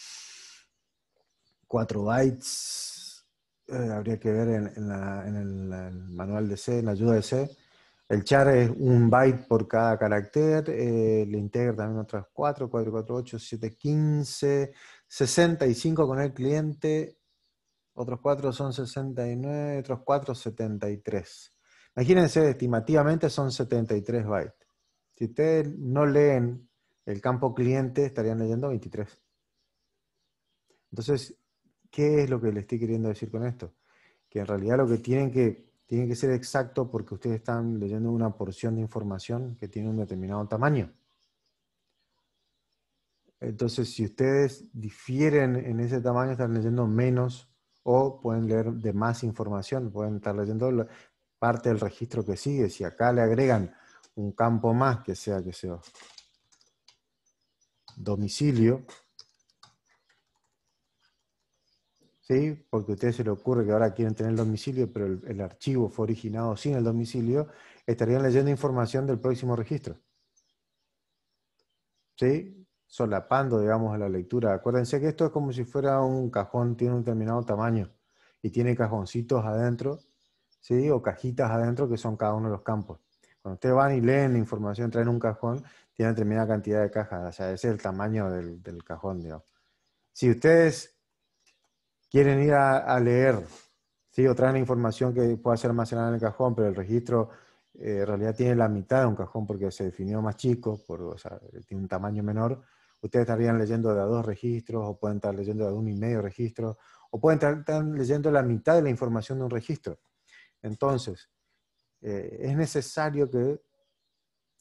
4 bytes. Eh, habría que ver en, el, manual de C, en la ayuda de C. El char es un byte por cada carácter, eh, le integra también otras 4, 4, 4, 8, 7, 15, 65 con el cliente, otros 4 son 69, otros 4, 73. Imagínense, estimativamente son 73 bytes. Si ustedes no leen el campo cliente, estarían leyendo 23. Entonces, ¿qué es lo que le estoy queriendo decir con esto? Que en realidad lo que tienen que, tienen que ser exacto porque ustedes están leyendo una porción de información que tiene un determinado tamaño. Entonces, si ustedes difieren en ese tamaño, están leyendo menos o pueden leer de más información, pueden estar leyendo parte del registro que sigue. Si acá le agregan un campo más, que sea que sea domicilio, ¿sí? porque a ustedes se le ocurre que ahora quieren tener el domicilio, pero el, archivo fue originado sin el domicilio, estarían leyendo información del próximo registro. ¿Sí? solapando, digamos, a la lectura. Acuérdense que esto es como si fuera un cajón, tiene un determinado tamaño y tiene cajoncitos adentro ¿sí? o cajitas adentro que son cada uno de los campos. Cuando ustedes van y leen la información, traen un cajón, tiene determinada cantidad de cajas, o sea, ese es el tamaño del, cajón. Si ustedes quieren ir a, leer ¿sí? o traen información que pueda ser almacenada en el cajón, pero el registro eh, en realidad tiene la mitad de un cajón porque se definió más chico, o sea, tiene un tamaño menor, ustedes estarían leyendo de a dos registros, o pueden estar leyendo de un y medio registro, o pueden estar leyendo la mitad de la información de un registro. Entonces, eh, es necesario que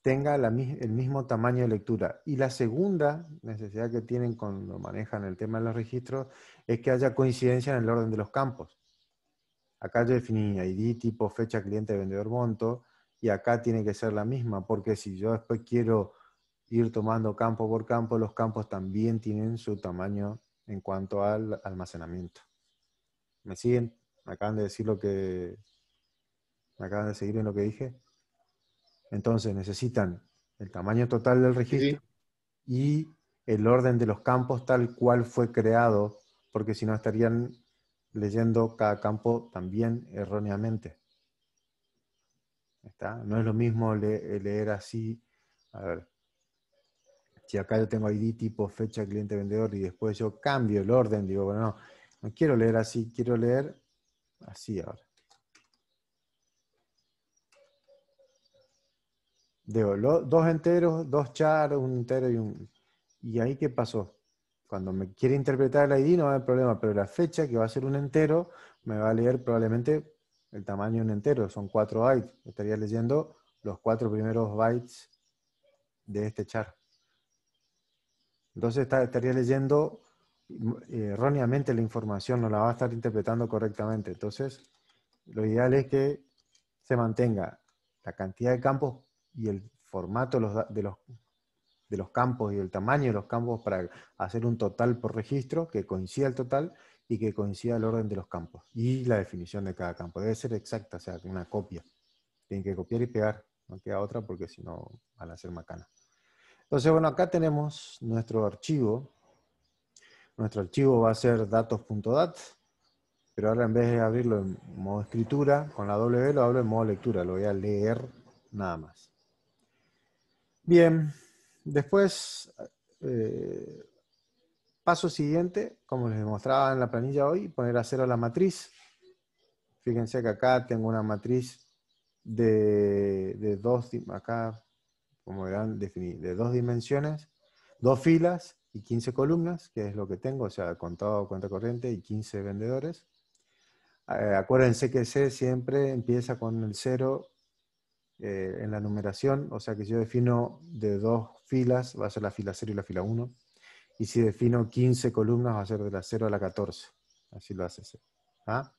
tenga el mismo tamaño de lectura. Y la segunda necesidad que tienen cuando manejan el tema de los registros es que haya coincidencia en el orden de los campos. Acá yo definí ID, tipo, fecha, cliente, vendedor, monto, y acá tiene que ser la misma, porque si yo después quiero ir tomando campo por campo, los campos también tienen su tamaño en cuanto al almacenamiento. ¿Me siguen? Me acaban de decir lo que ¿Me acaban de seguir en lo que dije? Entonces necesitan el tamaño total del registro y el orden de los campos tal cual fue creado, porque si no estarían leyendo cada campo también erróneamente. ¿Está? No es lo mismo leer así, a ver, si acá yo tengo ID tipo fecha cliente vendedor y después yo cambio el orden, digo, bueno, no, no quiero leer así, quiero leer así ahora. de dos enteros, dos char, un entero y un... ¿Y ahí qué pasó? Cuando me quiere interpretar el ID no va a haber problema, pero la fecha que va a ser un entero me va a leer probablemente el tamaño de un entero, son 4 bytes. Estaría leyendo los cuatro primeros bytes de este char. Entonces estaría leyendo eh, erróneamente la información, no la va a estar interpretando correctamente. Entonces, lo ideal es que se mantenga la cantidad de campos y el formato de los, campos y el tamaño de los campos para hacer un total por registro que coincida el total y que coincida el orden de los campos y la definición de cada campo. Debe ser exacta, o sea, una copia. Tienen que copiar y pegar, no queda otra porque si no van a ser macana. Entonces, bueno, acá tenemos nuestro archivo. Nuestro archivo va a ser datos.dat, pero ahora en vez de abrirlo en modo escritura, con la W lo abro en modo lectura, lo voy a leer nada más. Bien, después, eh, paso siguiente, como les demostraba en la planilla hoy, poner a cero la matriz. Fíjense que acá tengo una matriz de, dos, acá, como de dos dimensiones, dos filas y 15 columnas, que es lo que tengo, o sea, contado cuenta corriente y 15 vendedores. Eh, acuérdense que C siempre empieza con el cero eh, en la numeración, o sea que si yo defino de dos filas, va a ser la fila 0 y la fila 1, y si defino 15 columnas va a ser de la 0 a la 14, así lo hace. ¿ah?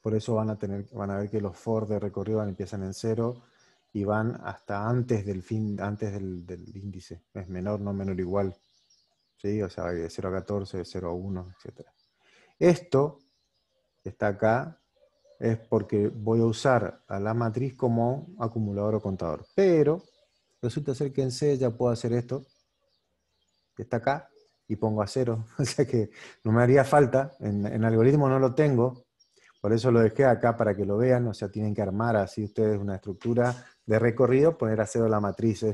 Por eso van a, tener, van a ver que los for de recorrido empiezan en 0 y van hasta antes del fin, antes del, índice, es menor, no menor igual. O sea, de 0 a 14, de 0 a 1, etc. Esto está acá es porque voy a usar a la matriz como acumulador o contador. Pero resulta ser que en C ya puedo hacer esto, que está acá, y pongo a cero. [laughs] O sea que no me haría falta, en, algoritmo no lo tengo, por eso lo dejé acá para que lo vean, o sea, tienen que armar así ustedes una estructura de recorrido, poner a cero la matriz.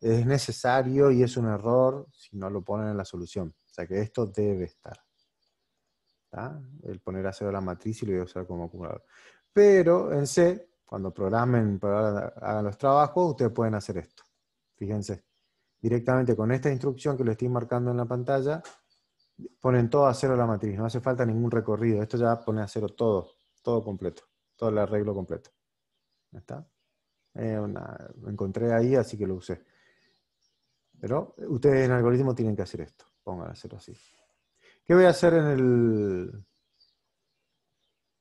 es necesario y es un error si no lo ponen en la solución. O sea que esto debe estar el poner a cero la matriz y lo voy a usar como acumulador. Pero en C, cuando programen, hagan los trabajos, ustedes pueden hacer esto. Fíjense, directamente con esta instrucción que le estoy marcando en la pantalla, ponen todo a cero la matriz, no hace falta ningún recorrido. Esto ya pone a cero todo, todo completo, todo el arreglo completo. ¿Está? Eh, encontré ahí, así que lo usé. Pero ustedes en algoritmo tienen que hacer esto. Pongan a cero así. ¿Qué voy a hacer en el,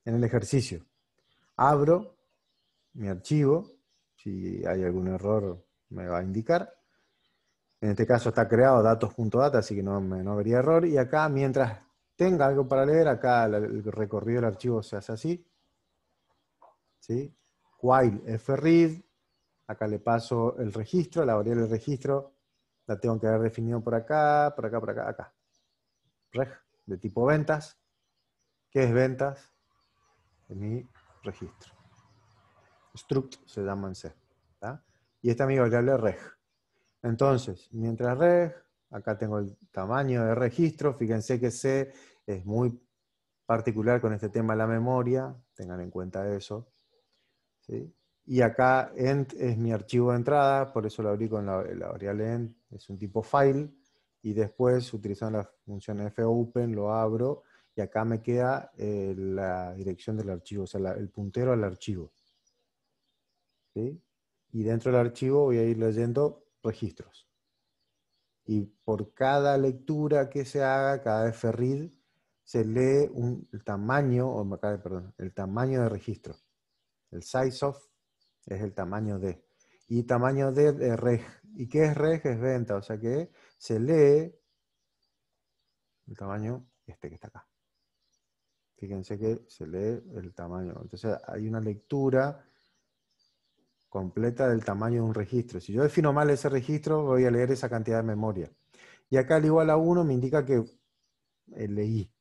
en el ejercicio? Abro mi archivo, si hay algún error me va a indicar. En este caso está creado datos.data, así que no, no habría error. Y acá, mientras tenga algo para leer, acá el recorrido del archivo se hace así. ¿Sí? While fread, acá le paso el registro, la variable el registro la tengo que haber definido por acá, por acá, por acá, acá reg de tipo ventas, que es ventas en mi registro. Struct se llama en C. Y esta mi variable reg. Entonces, mientras reg, acá tengo el tamaño de registro, fíjense que C es muy particular con este tema de la memoria, tengan en cuenta eso. Y acá ent es mi archivo de entrada, por eso lo abrí con la, variable ent, es un tipo file, y después utilizando la función fopen lo abro y acá me queda eh, la dirección del archivo, o sea, el puntero al archivo. ¿Sí? Y dentro del archivo voy a ir leyendo registros. Y por cada lectura que se haga, cada f-read, se lee un, el tamaño, o, perdón, el tamaño de registro. El size of es el tamaño de. Y tamaño de, de reg. ¿Y qué es reg? Es venta, o sea que se lee el tamaño este que está acá. Fíjense que se lee el tamaño. Entonces hay una lectura completa del tamaño de un registro. Si yo defino mal ese registro, voy a leer esa cantidad de memoria. Y acá al igual a 1 me indica que eh, leí.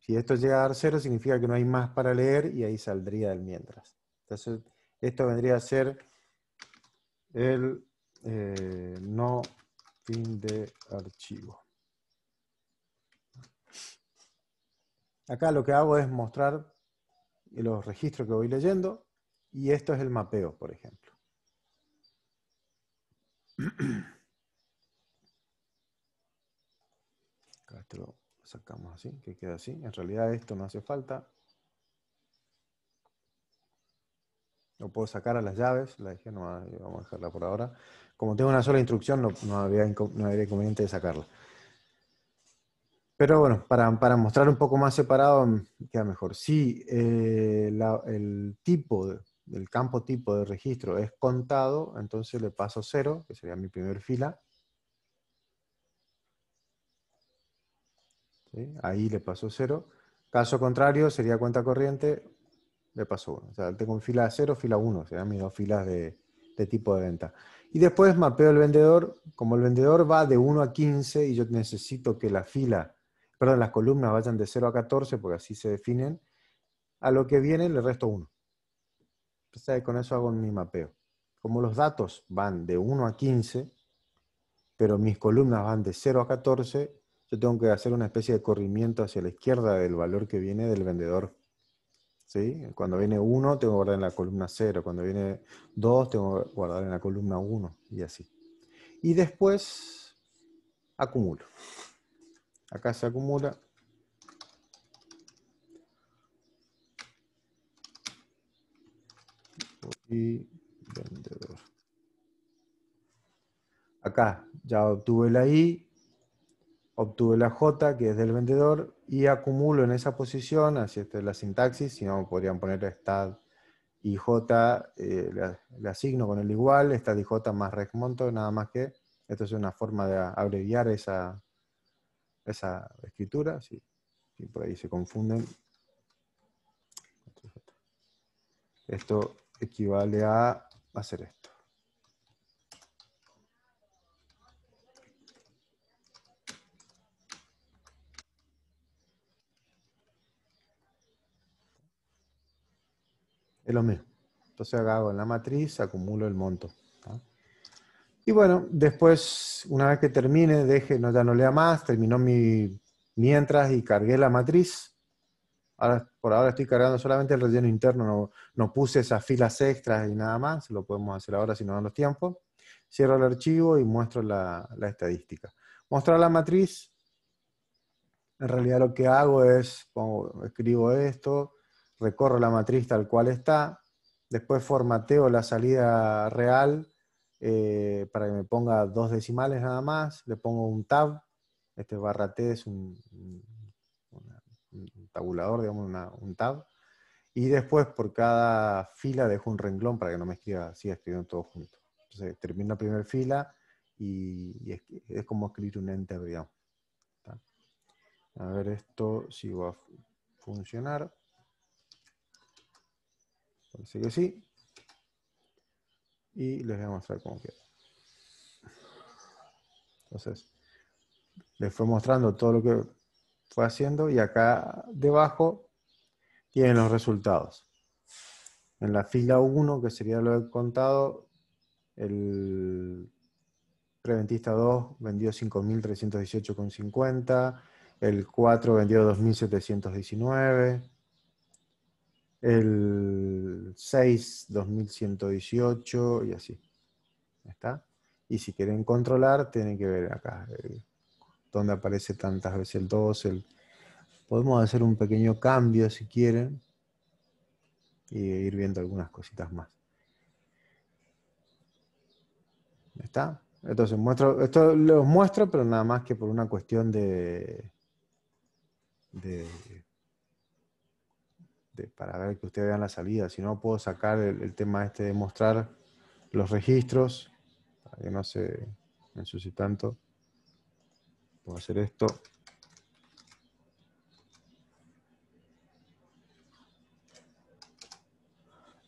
Si esto llega a dar 0, significa que no hay más para leer y ahí saldría el mientras. Entonces, esto vendría a ser el eh, no Fin de archivo. Acá lo que hago es mostrar los registros que voy leyendo y esto es el mapeo, por ejemplo. Acá esto lo sacamos así, que queda así. En realidad esto no hace falta. no puedo sacar a las llaves, la dije no vamos a dejarla por ahora. Como tengo una sola instrucción, no, no, habría, inconveniente de sacarla. Pero bueno, para, mostrar un poco más separado, mm, queda mejor. Si eh, el tipo, campo tipo de registro es contado, entonces le paso cero, que sería mi primer fila. Ahí le paso cero. Caso contrario, sería cuenta corriente, le paso 1. O sea, tengo fila 0, fila 1, o sea, mis dos filas de, tipo de venta. Y después mapeo el vendedor, como el vendedor va de 1 a 15 y yo necesito que la fila, perdón, las columnas vayan de 0 a 14, porque así se definen, a lo que viene le resto 1. O con eso hago mi mapeo. Como los datos van de 1 a 15, pero mis columnas van de 0 a 14, yo tengo que hacer una especie de corrimiento hacia la izquierda del valor que viene del vendedor cuando viene 1, tengo que guardar en la columna 0. Cuando viene 2, tengo que guardar en la columna 1 y así. Y después acumulo. Acá se acumula. Y vendedor. Acá ya obtuve la I, obtuve la J, que es del vendedor, y acumulo en esa posición, así es la sintaxis, si no podrían poner stat y j, eh, le, asigno con el igual, stat y j más recmonto, nada más que, esto es una forma de abreviar esa, esa escritura, si por ahí se confunden. Esto equivale a hacer esto. es lo mismo. Entonces hago en la matriz, acumulo el monto. Y bueno, después, una vez que termine, deje, no, ya no lea más, terminó mi mientras y cargué la matriz. Ahora, por ahora estoy cargando solamente el relleno interno, no, puse esas filas extras y nada más, lo podemos hacer ahora si no dan los tiempos. Cierro el archivo y muestro la, estadística. Mostrar la matriz, en realidad lo que hago es, pongo, escribo esto, recorro la matriz tal cual está, después formateo la salida real eh, para que me ponga dos decimales nada más, le pongo un tab, este barra T es un, tabulador, digamos, un tab, y después por cada fila dejo un renglón para que no me escriba, siga escribiendo todo junto. Entonces termino la primera fila y, es, como escribir un enter, digamos. A ver esto si va a funcionar. Así que sí. Y les voy a mostrar cómo queda. Entonces, les fue mostrando todo lo que fue haciendo y acá debajo tienen los resultados. En la fila 1, que sería lo he contado, el preventista 2 vendió 5.318,50, el 4 vendió 2.719, el 6 2118 y así. ¿Está? Y si quieren controlar, tienen que ver acá, eh, dónde donde aparece tantas veces el 2. El... Podemos hacer un pequeño cambio si quieren y ir viendo algunas cositas más. ¿Está? Entonces, muestro, esto los muestro, pero nada más que por una cuestión de, de este, para ver que ustedes vean la salida. Si no, puedo sacar el, tema este de mostrar los registros para que no se ensucie tanto. Puedo hacer esto.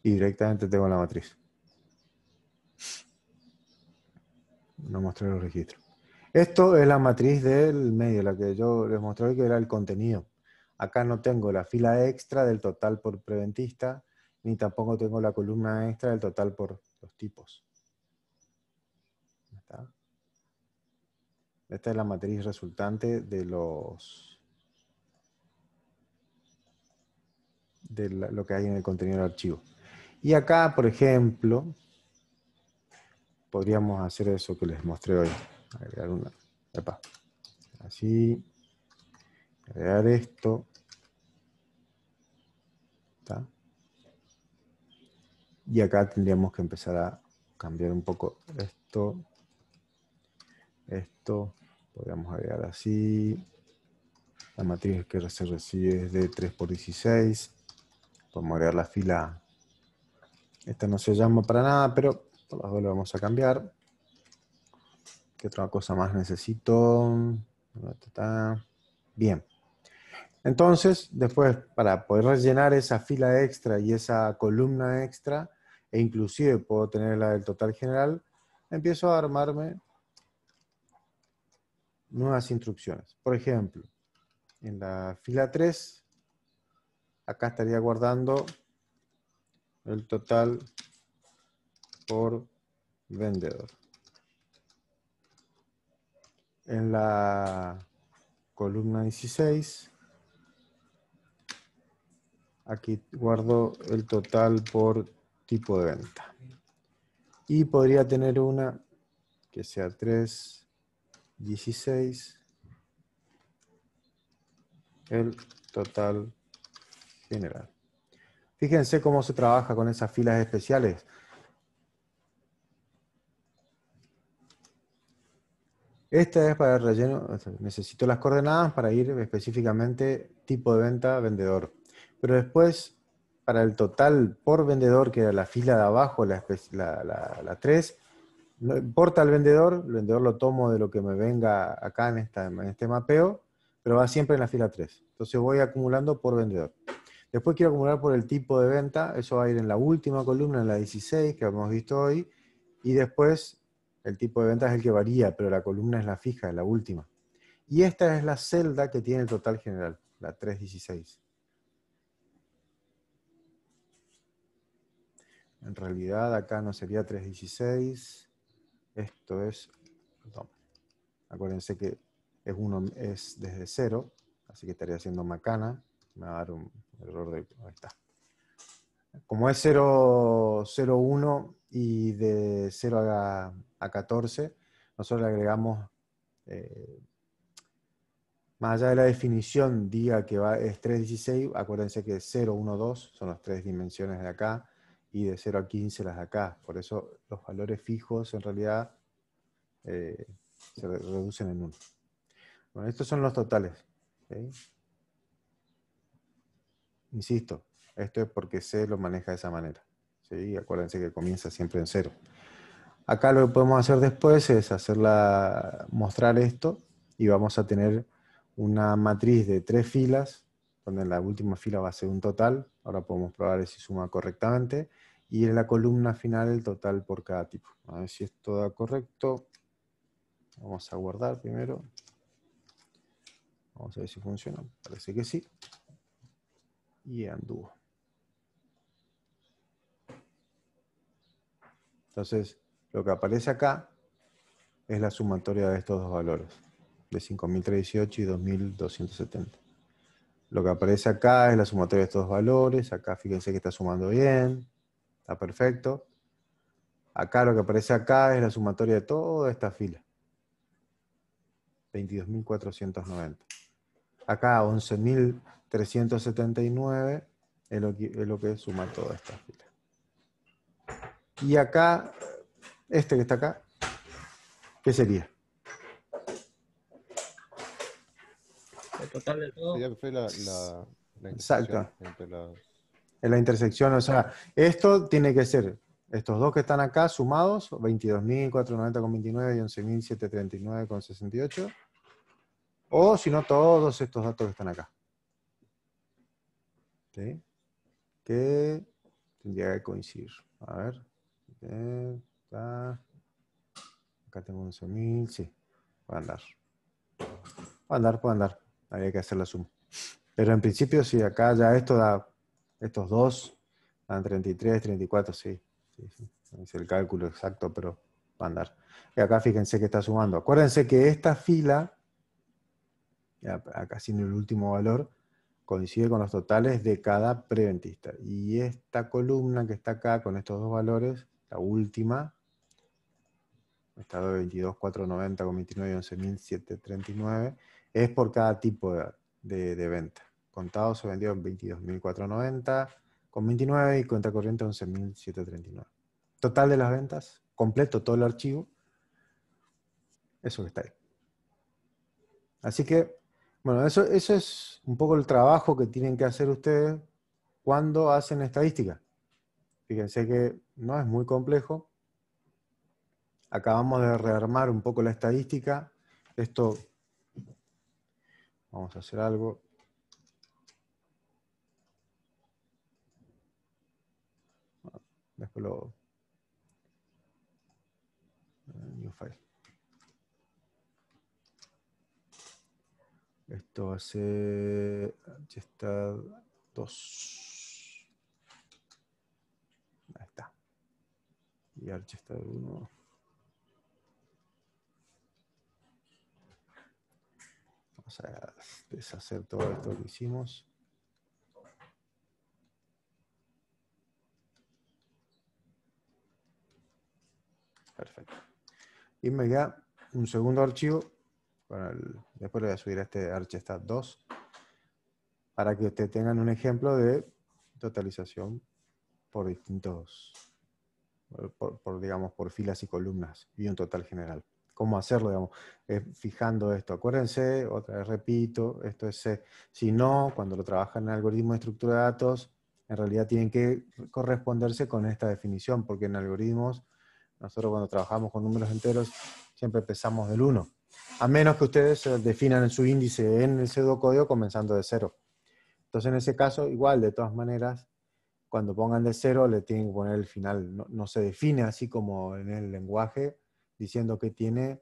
Y directamente tengo la matriz. No mostré los registros. Esto es la matriz del medio, la que yo les mostré que era el contenido. Acá no tengo la fila extra del total por preventista, ni tampoco tengo la columna extra del total por los tipos. Esta es la matriz resultante de los de lo que hay en el contenido del archivo. Y acá, por ejemplo, podríamos hacer eso que les mostré hoy. Agregar una. Así. Agregar esto. Y acá tendríamos que empezar a cambiar un poco esto. Esto. Podríamos agregar así. La matriz que se recibe es de 3 por 16. Podemos agregar la fila. Esta no se llama para nada, pero por las dos lo vamos a cambiar. ¿Qué otra cosa más necesito? Bien. Entonces, después, para poder rellenar esa fila extra y esa columna extra, e inclusive puedo tener la del total general, empiezo a armarme nuevas instrucciones. Por ejemplo, en la fila 3, acá estaría guardando el total por vendedor. En la columna 16, Aquí guardo el total por tipo de venta. Y podría tener una que sea 3.16. el total general. Fíjense cómo se trabaja con esas filas especiales. Esta es para el relleno, necesito las coordenadas para ir específicamente tipo de venta, vendedor. Pero después, para el total por vendedor, que era la fila de abajo, la 3, no importa el vendedor, el vendedor lo tomo de lo que me venga acá en, en este mapeo, pero va siempre en la fila 3. Entonces voy acumulando por vendedor. Después quiero acumular por el tipo de venta, eso va a ir en la última columna, en la 16 que hemos visto hoy, y después el tipo de venta es el que varía, pero la columna es la fija, es la última. Y esta es la celda que tiene el total general, la 316. En realidad acá no sería 3.16, esto es, acuérdense que es, uno, es desde cero, así que estaría siendo macana, me va a dar un error de, está. Como es 0, 1 y de 0 a, 14, nosotros le agregamos, eh, más allá de la definición, diga que va, es 3.16, acuérdense que 0, 1, 2 son las tres dimensiones de acá, y de 0 a 15 las de acá. Por eso los valores fijos en realidad eh, se reducen en 1. Bueno, estos son los totales. Insisto, esto es porque C lo maneja de esa manera. ¿sí? Acuérdense que comienza siempre en 0. Acá lo que podemos hacer después es hacerla, mostrar esto y vamos a tener una matriz de tres filas, donde la última fila va a ser un total. Ahora podemos probar si suma correctamente y en la columna final el total por cada tipo. A ver si esto da correcto. Vamos a guardar primero. Vamos a ver si funciona. Parece que sí. Y anduvo. Entonces, lo que aparece acá es la sumatoria de estos dos valores, de 5.318 y 2.270. Lo que aparece acá es la sumatoria de estos valores. Acá fíjense que está sumando bien. Está perfecto. Acá lo que aparece acá es la sumatoria de toda esta fila. 22.490. Acá 11.379 es lo, que, lo que suma toda esta fila. Y acá, este que está acá, ¿qué sería? El total de todo. la, Exacto. Entre las en la intersección, o sea, esto tiene que ser estos dos que están acá sumados, 22.490,29 y 11.739,68, o si no, todos estos datos que están acá. Que tendría que coincidir. A ver. Acá tengo 11.000, sí, Puede andar. Puede andar, puede andar. Había que hacer la suma. Pero en principio, si acá ya esto da estos dos dan 33, 34, sí. sí, sí. No es el cálculo exacto, pero va a andar. Y acá fíjense que está sumando. Acuérdense que esta fila, acá sin el último valor, coincide con los totales de cada preventista. Y esta columna que está acá con estos dos valores, la última, estado de 22.490 con 29 y 11.739, es por cada tipo de venta. Contado se vendió en 22.490, con 29 y cuenta corriente 11.739. Total de las ventas, completo todo el archivo, eso que está ahí. Así que, bueno, eso, eso es un poco el trabajo que tienen que hacer ustedes cuando hacen estadística. Fíjense que no es muy complejo. Acabamos de rearmar un poco la estadística. Esto, vamos a hacer algo. Después eh, New file. Esto va a ser... está 2. Ahí está. Y Archestad 1. Vamos a deshacer todo esto que hicimos. Perfecto. Y me queda un segundo archivo. después le voy a subir a este Archestat 2 para que ustedes tengan un ejemplo de totalización por distintos, por, digamos, por filas y columnas y un total general. ¿Cómo hacerlo, digamos? fijando esto. Acuérdense, otra vez repito, esto es, C. si no, cuando lo trabajan en algoritmos de estructura de datos, en realidad tienen que corresponderse con esta definición, porque en algoritmos nosotros cuando trabajamos con números enteros siempre empezamos del 1, a menos que ustedes eh, definan su índice en el pseudo-código comenzando de 0. Entonces en ese caso, igual, de todas maneras, cuando pongan de 0 le tienen que poner el final. No, se define así como en el lenguaje diciendo que tiene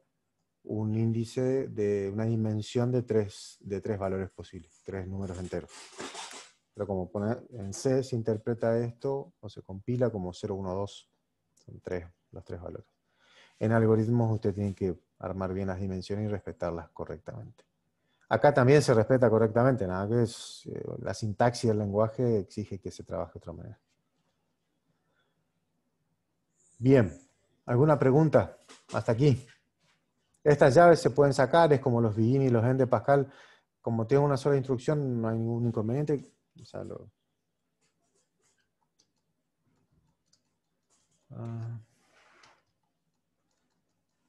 un índice de una dimensión de tres, de tres valores posibles, tres números enteros. Pero como pone en C se interpreta esto o se compila como 0, 1, 2. Son tres los tres valores. En algoritmos usted tiene que armar bien las dimensiones y respetarlas correctamente. Acá también se respeta correctamente, nada que es, eh, la sintaxis del lenguaje exige que se trabaje de otra manera. Bien, ¿alguna pregunta? Hasta aquí. Estas llaves se pueden sacar, es como los Vigini y los end de Pascal. Como tiene una sola instrucción, no hay ningún inconveniente. O ah.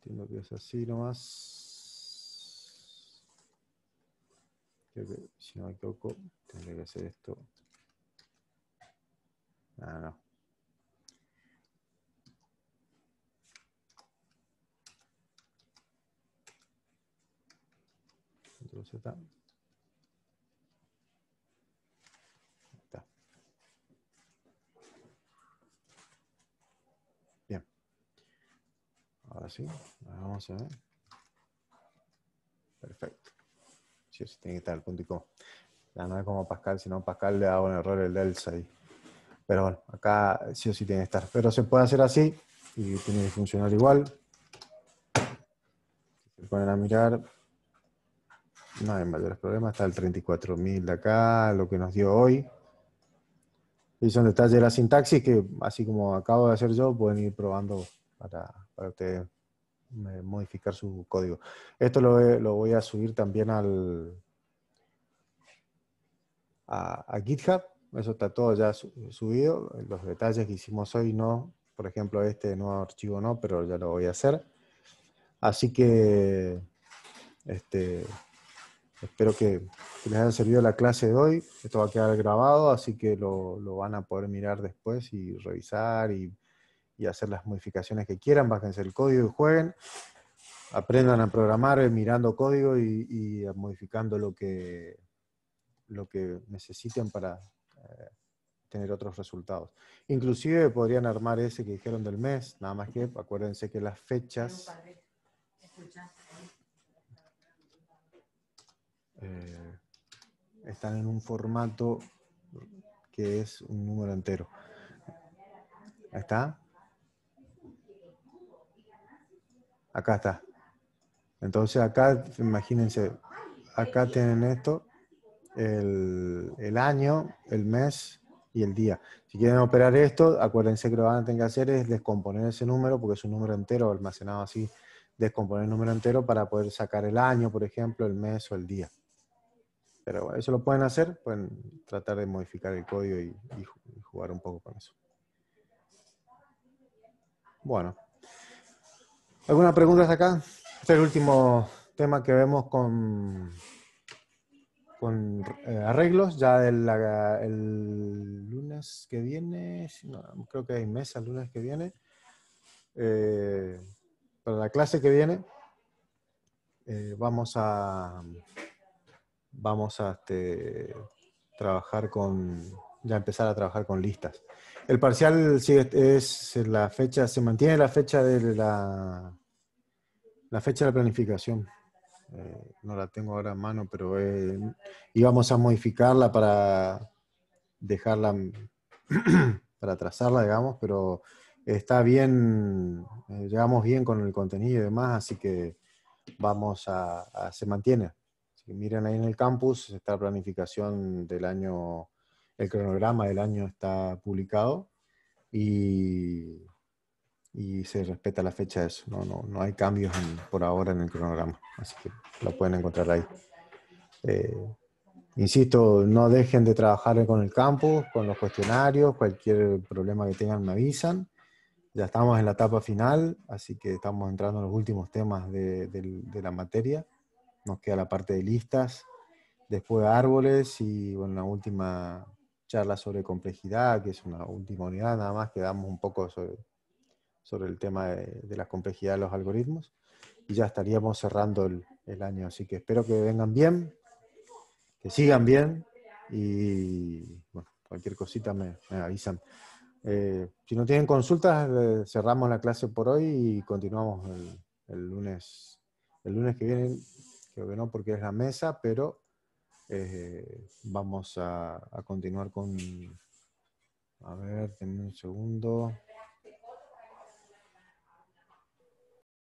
Entiendo que es así nomás. Creo que, si no me equivoco, tendré que hacer esto. Ah, no. Control Z. Vamos a ver. Perfecto. Sí, sí, tiene que estar el puntico. Ya no es como Pascal, sino Pascal le da un error el delsa ahí. Pero bueno, acá sí o sí tiene que estar. Pero se puede hacer así y tiene que funcionar igual. Se ponen a mirar. No hay mayores problemas. Está el 34.000 de acá, lo que nos dio hoy. Y son detalles de la sintaxis que, así como acabo de hacer yo, pueden ir probando para, para ustedes modificar su código. Esto lo, lo voy a subir también al a, GitHub. Eso está todo ya subido. Los detalles que hicimos hoy no. Por ejemplo, este nuevo archivo no, pero ya lo voy a hacer. Así que este, espero que, les haya servido la clase de hoy. Esto va a quedar grabado, así que lo, lo van a poder mirar después y revisar y y hacer las modificaciones que quieran, bájense el código y jueguen, aprendan a programar eh, mirando código y, eh, modificando lo que, lo que necesiten para eh, tener otros resultados. Inclusive podrían armar ese que dijeron del mes, nada más que acuérdense que las fechas... están en un formato que es un número entero. ¿Está? Acá está. Entonces acá, imagínense, acá tienen esto, el, año, el mes y el día. Si quieren operar esto, acuérdense que lo van a tener que hacer es descomponer ese número, porque es un número entero almacenado así, descomponer el número entero para poder sacar el año, por ejemplo, el mes o el día. Pero eso lo pueden hacer, pueden tratar de modificar el código y jugar un poco con eso. Bueno. ¿Alguna pregunta hasta acá? Este es el último tema que vemos con, con eh, arreglos. Ya el, lunes que viene, creo que hay mesa el lunes que viene. Eh, para la clase que viene eh, vamos a vamos a este, trabajar con ya empezar a trabajar con listas. El parcial sigue, es la fecha, se mantiene la fecha de la, la fecha de la planificación. Eh, no la tengo ahora a mano, pero eh, íbamos a modificarla para dejarla, [clears throat] para trazarla, digamos, pero está bien, eh, llegamos bien con el contenido y demás, así que vamos a, se mantiene. miren ahí en el campus, está la planificación del año el cronograma del año está publicado y, se respeta la fecha de eso. No, no, no hay cambios por ahora en el cronograma, así que lo pueden encontrar ahí. Eh, insisto, no dejen de trabajar con el campus, con los cuestionarios, cualquier problema que tengan me avisan. Ya estamos en la etapa final, así que estamos entrando en los últimos temas de, de la materia. Nos queda la parte de listas, después árboles y bueno, la última charla sobre complejidad, que es una última unidad nada más, que damos un poco sobre, sobre el tema de, de, la complejidad de los algoritmos. Y ya estaríamos cerrando el, año. Así que espero que vengan bien, que sigan bien y cualquier cosita me, avisan. Eh, si no tienen consultas, eh, cerramos la clase por hoy y continuamos el, el lunes. El lunes que viene, creo que no porque es la mesa, pero eh, vamos a, a continuar con... A ver, denme un segundo.